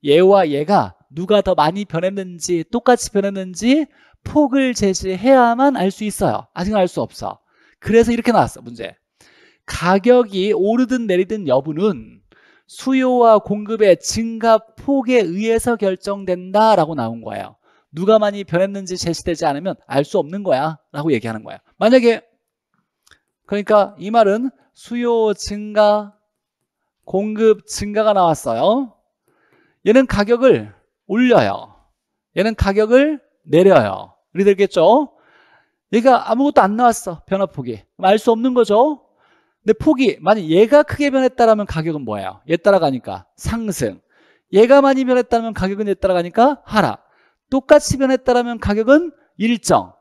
얘와 얘가 누가 더 많이 변했는지 똑같이 변했는지 폭을 제시해야만 알 수 있어요. 아직은 알 수 없어. 그래서 이렇게 나왔어, 문제. 가격이 오르든 내리든 여부는 수요와 공급의 증가 폭에 의해서 결정된다라고 나온 거예요. 누가 많이 변했는지 제시되지 않으면 알 수 없는 거야 라고 얘기하는 거야 만약에 그러니까 이 말은 수요 증가 공급 증가가 나왔어요 얘는 가격을 올려요 얘는 가격을 내려요 우리 들겠죠 얘가 아무것도 안 나왔어 변화폭이 알 수 없는 거죠 근데 폭이 만약 얘가 크게 변했다라면 가격은 뭐예요 얘 따라가니까 상승 얘가 많이 변했다면 가격은 얘 따라가니까 하락 똑같이 변했다면 라 가격은 일정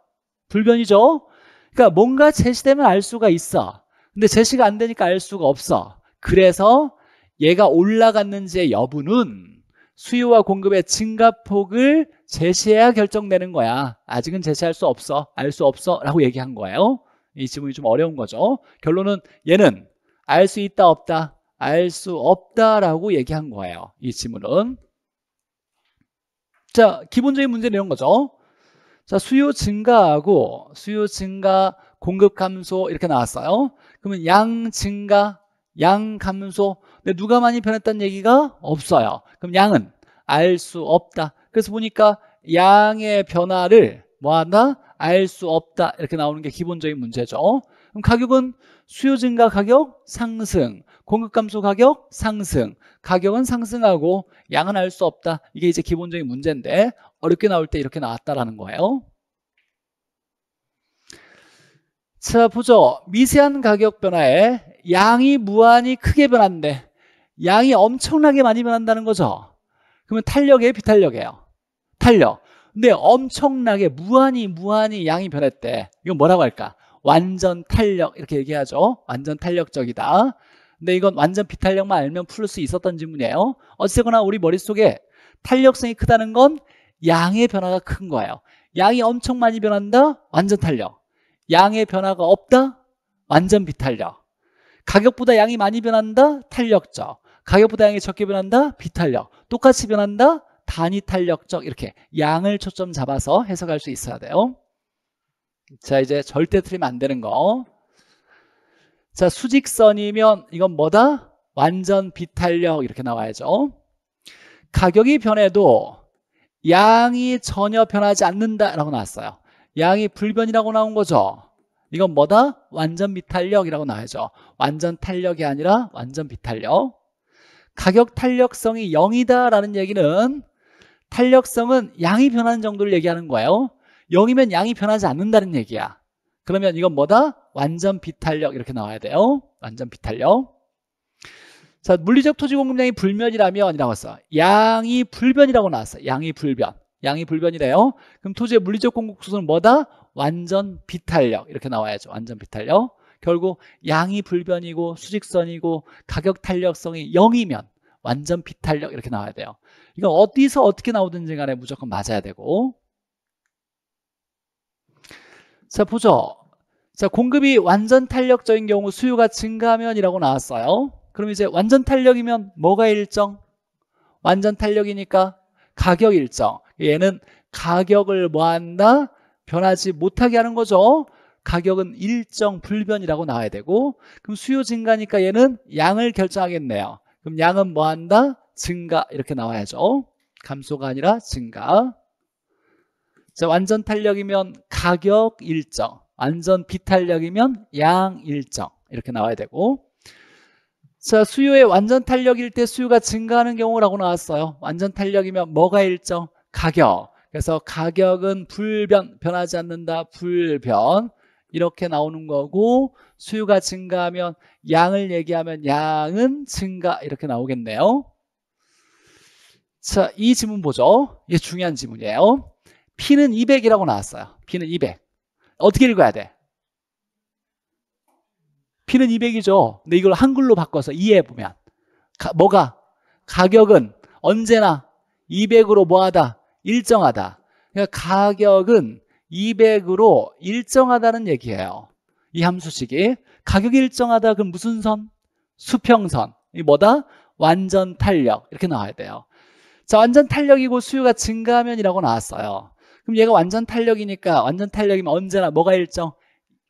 불변이죠 그러니까 뭔가 제시되면 알 수가 있어 근데 제시가 안 되니까 알 수가 없어 그래서 얘가 올라갔는지의 여부는 수요와 공급의 증가폭을 제시해야 결정되는 거야 아직은 제시할 수 없어 알 수 없어 라고 얘기한 거예요 이질문이좀 어려운 거죠 결론은 얘는 알 수 있다 없다 알 수 없다라고 얘기한 거예요 이질문은 자, 기본적인 문제내 이런 거죠. 자, 수요 증가하고 수요 증가, 공급 감소 이렇게 나왔어요. 그러면 양 증가, 양 감소. 근데 누가 많이 변했다는 얘기가 없어요. 그럼 양은 알 수 없다. 그래서 보니까 양의 변화를 뭐하나 알 수 없다 이렇게 나오는 게 기본적인 문제죠. 그럼 가격은 수요 증가 가격 상승 공급 감소 가격 상승. 가격은 상승하고 양은 알 수 없다. 이게 이제 기본적인 문제인데 어렵게 나올 때 이렇게 나왔다라는 거예요. 자, 보죠. 미세한 가격 변화에 양이 무한히 크게 변한데 양이 엄청나게 많이 변한다는 거죠. 그러면 탄력이에요, 비탄력이에요? 탄력. 근데 엄청나게 무한히 무한히 양이 변했대. 이건 뭐라고 할까? 완전 탄력 이렇게 얘기하죠. 완전 탄력적이다. 근데 이건 완전 비탄력만 알면 풀 수 있었던 질문이에요. 어쨌거나 우리 머릿속에 탄력성이 크다는 건 양의 변화가 큰 거예요. 양이 엄청 많이 변한다? 완전 탄력. 양의 변화가 없다? 완전 비탄력. 가격보다 양이 많이 변한다? 탄력적. 가격보다 양이 적게 변한다? 비탄력. 똑같이 변한다? 단위 탄력적. 이렇게 양을 초점 잡아서 해석할 수 있어야 돼요. 자, 이제 절대 틀리면 안 되는 거. 자, 수직선이면 이건 뭐다? 완전 비탄력 이렇게 나와야죠. 가격이 변해도 양이 전혀 변하지 않는다라고 나왔어요. 양이 불변이라고 나온 거죠. 이건 뭐다? 완전 비탄력이라고 나와야죠. 완전 탄력이 아니라 완전 비탄력. 가격 탄력성이 0이다라는 얘기는 탄력성은 양이 변하는 정도를 얘기하는 거예요. 0이면 양이 변하지 않는다는 얘기야. 그러면 이건 뭐다? 완전 비탄력 이렇게 나와야 돼요. 완전 비탄력. 자, 물리적 토지 공급량이 불면이라면 이라고 했어. 양이 불변이라고 나왔어. 양이 불변. 양이 불변이래요. 그럼 토지의 물리적 공급수는 뭐다? 완전 비탄력 이렇게 나와야죠. 완전 비탄력. 결국 양이 불변이고 수직선이고 가격 탄력성이 0이면 완전 비탄력 이렇게 나와야 돼요. 이건 어디서 어떻게 나오든지 간에 무조건 맞아야 되고 자 보죠 자 공급이 완전 탄력적인 경우 수요가 증가하면 이라고 나왔어요 그럼 이제 완전 탄력이면 뭐가 일정? 완전 탄력이니까 가격 일정 얘는 가격을 뭐한다? 변하지 못하게 하는 거죠 가격은 일정 불변이라고 나와야 되고 그럼 수요 증가니까 얘는 양을 결정하겠네요 그럼 양은 뭐한다? 증가 이렇게 나와야죠 감소가 아니라 증가 완전 탄력이면 가격 일정, 완전 비탄력이면 양 일정 이렇게 나와야 되고 자 수요의 완전 탄력일 때 수요가 증가하는 경우라고 나왔어요. 완전 탄력이면 뭐가 일정? 가격. 그래서 가격은 불변, 변하지 않는다, 불변 이렇게 나오는 거고 수요가 증가하면 양을 얘기하면 양은 증가 이렇게 나오겠네요. 자, 이 지문 보죠. 이게 중요한 지문이에요. P는 200이라고 나왔어요. P는 200. 어떻게 읽어야 돼? P는 200이죠. 근데 이걸 한글로 바꿔서 이해해보면. 가, 뭐가? 가격은 언제나 200으로 뭐하다? 일정하다. 그러니까 가격은 200으로 일정하다는 얘기예요. 이 함수식이. 가격이 일정하다. 그럼 무슨 선? 수평선. 이 뭐다? 완전 탄력. 이렇게 나와야 돼요. 자, 완전 탄력이고 수요가 증가하면이라고 나왔어요. 그럼 얘가 완전 탄력이니까 완전 탄력이면 언제나 뭐가 일정?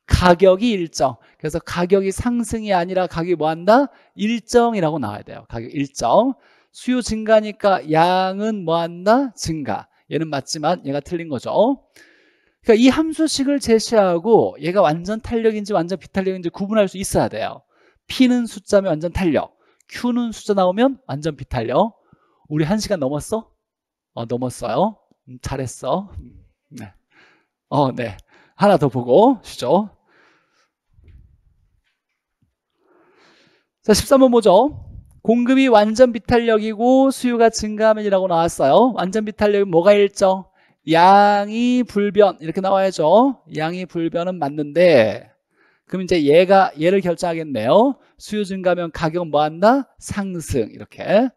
가격이 일정. 그래서 가격이 상승이 아니라 가격이 뭐 한다? 일정이라고 나와야 돼요. 가격 일정. 수요 증가니까 양은 뭐 한다? 증가. 얘는 맞지만 얘가 틀린 거죠. 그러니까 이 함수식을 제시하고 얘가 완전 탄력인지 완전 비탄력인지 구분할 수 있어야 돼요. P는 숫자면 완전 탄력, Q는 숫자 나오면 완전 비탄력. 우리 1 시간 넘었어? 어, 넘었어요. 음, 잘했어. 네. 어, 네. 하나 더 보고 쉬죠. 자, 13번 보죠. 공급이 완전 비탄력이고 수요가 증가하면이라고 나왔어요. 완전 비탄력이 뭐가 일정? 양이 불변 이렇게 나와야죠. 양이 불변은 맞는데 그럼 이제 얘가 얘를 결정하겠네요. 수요 증가면 가격 뭐 한다? 상승 이렇게.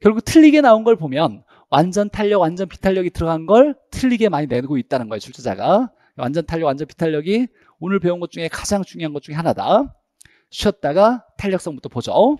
결국 틀리게 나온 걸 보면 완전 탄력, 완전 비탄력이 들어간 걸 틀리게 많이 내고 있다는 거예요, 출제자가. 완전 탄력, 완전 비탄력이 오늘 배운 것 중에 가장 중요한 것 중에 하나다. 쉬었다가 탄력성부터 보죠.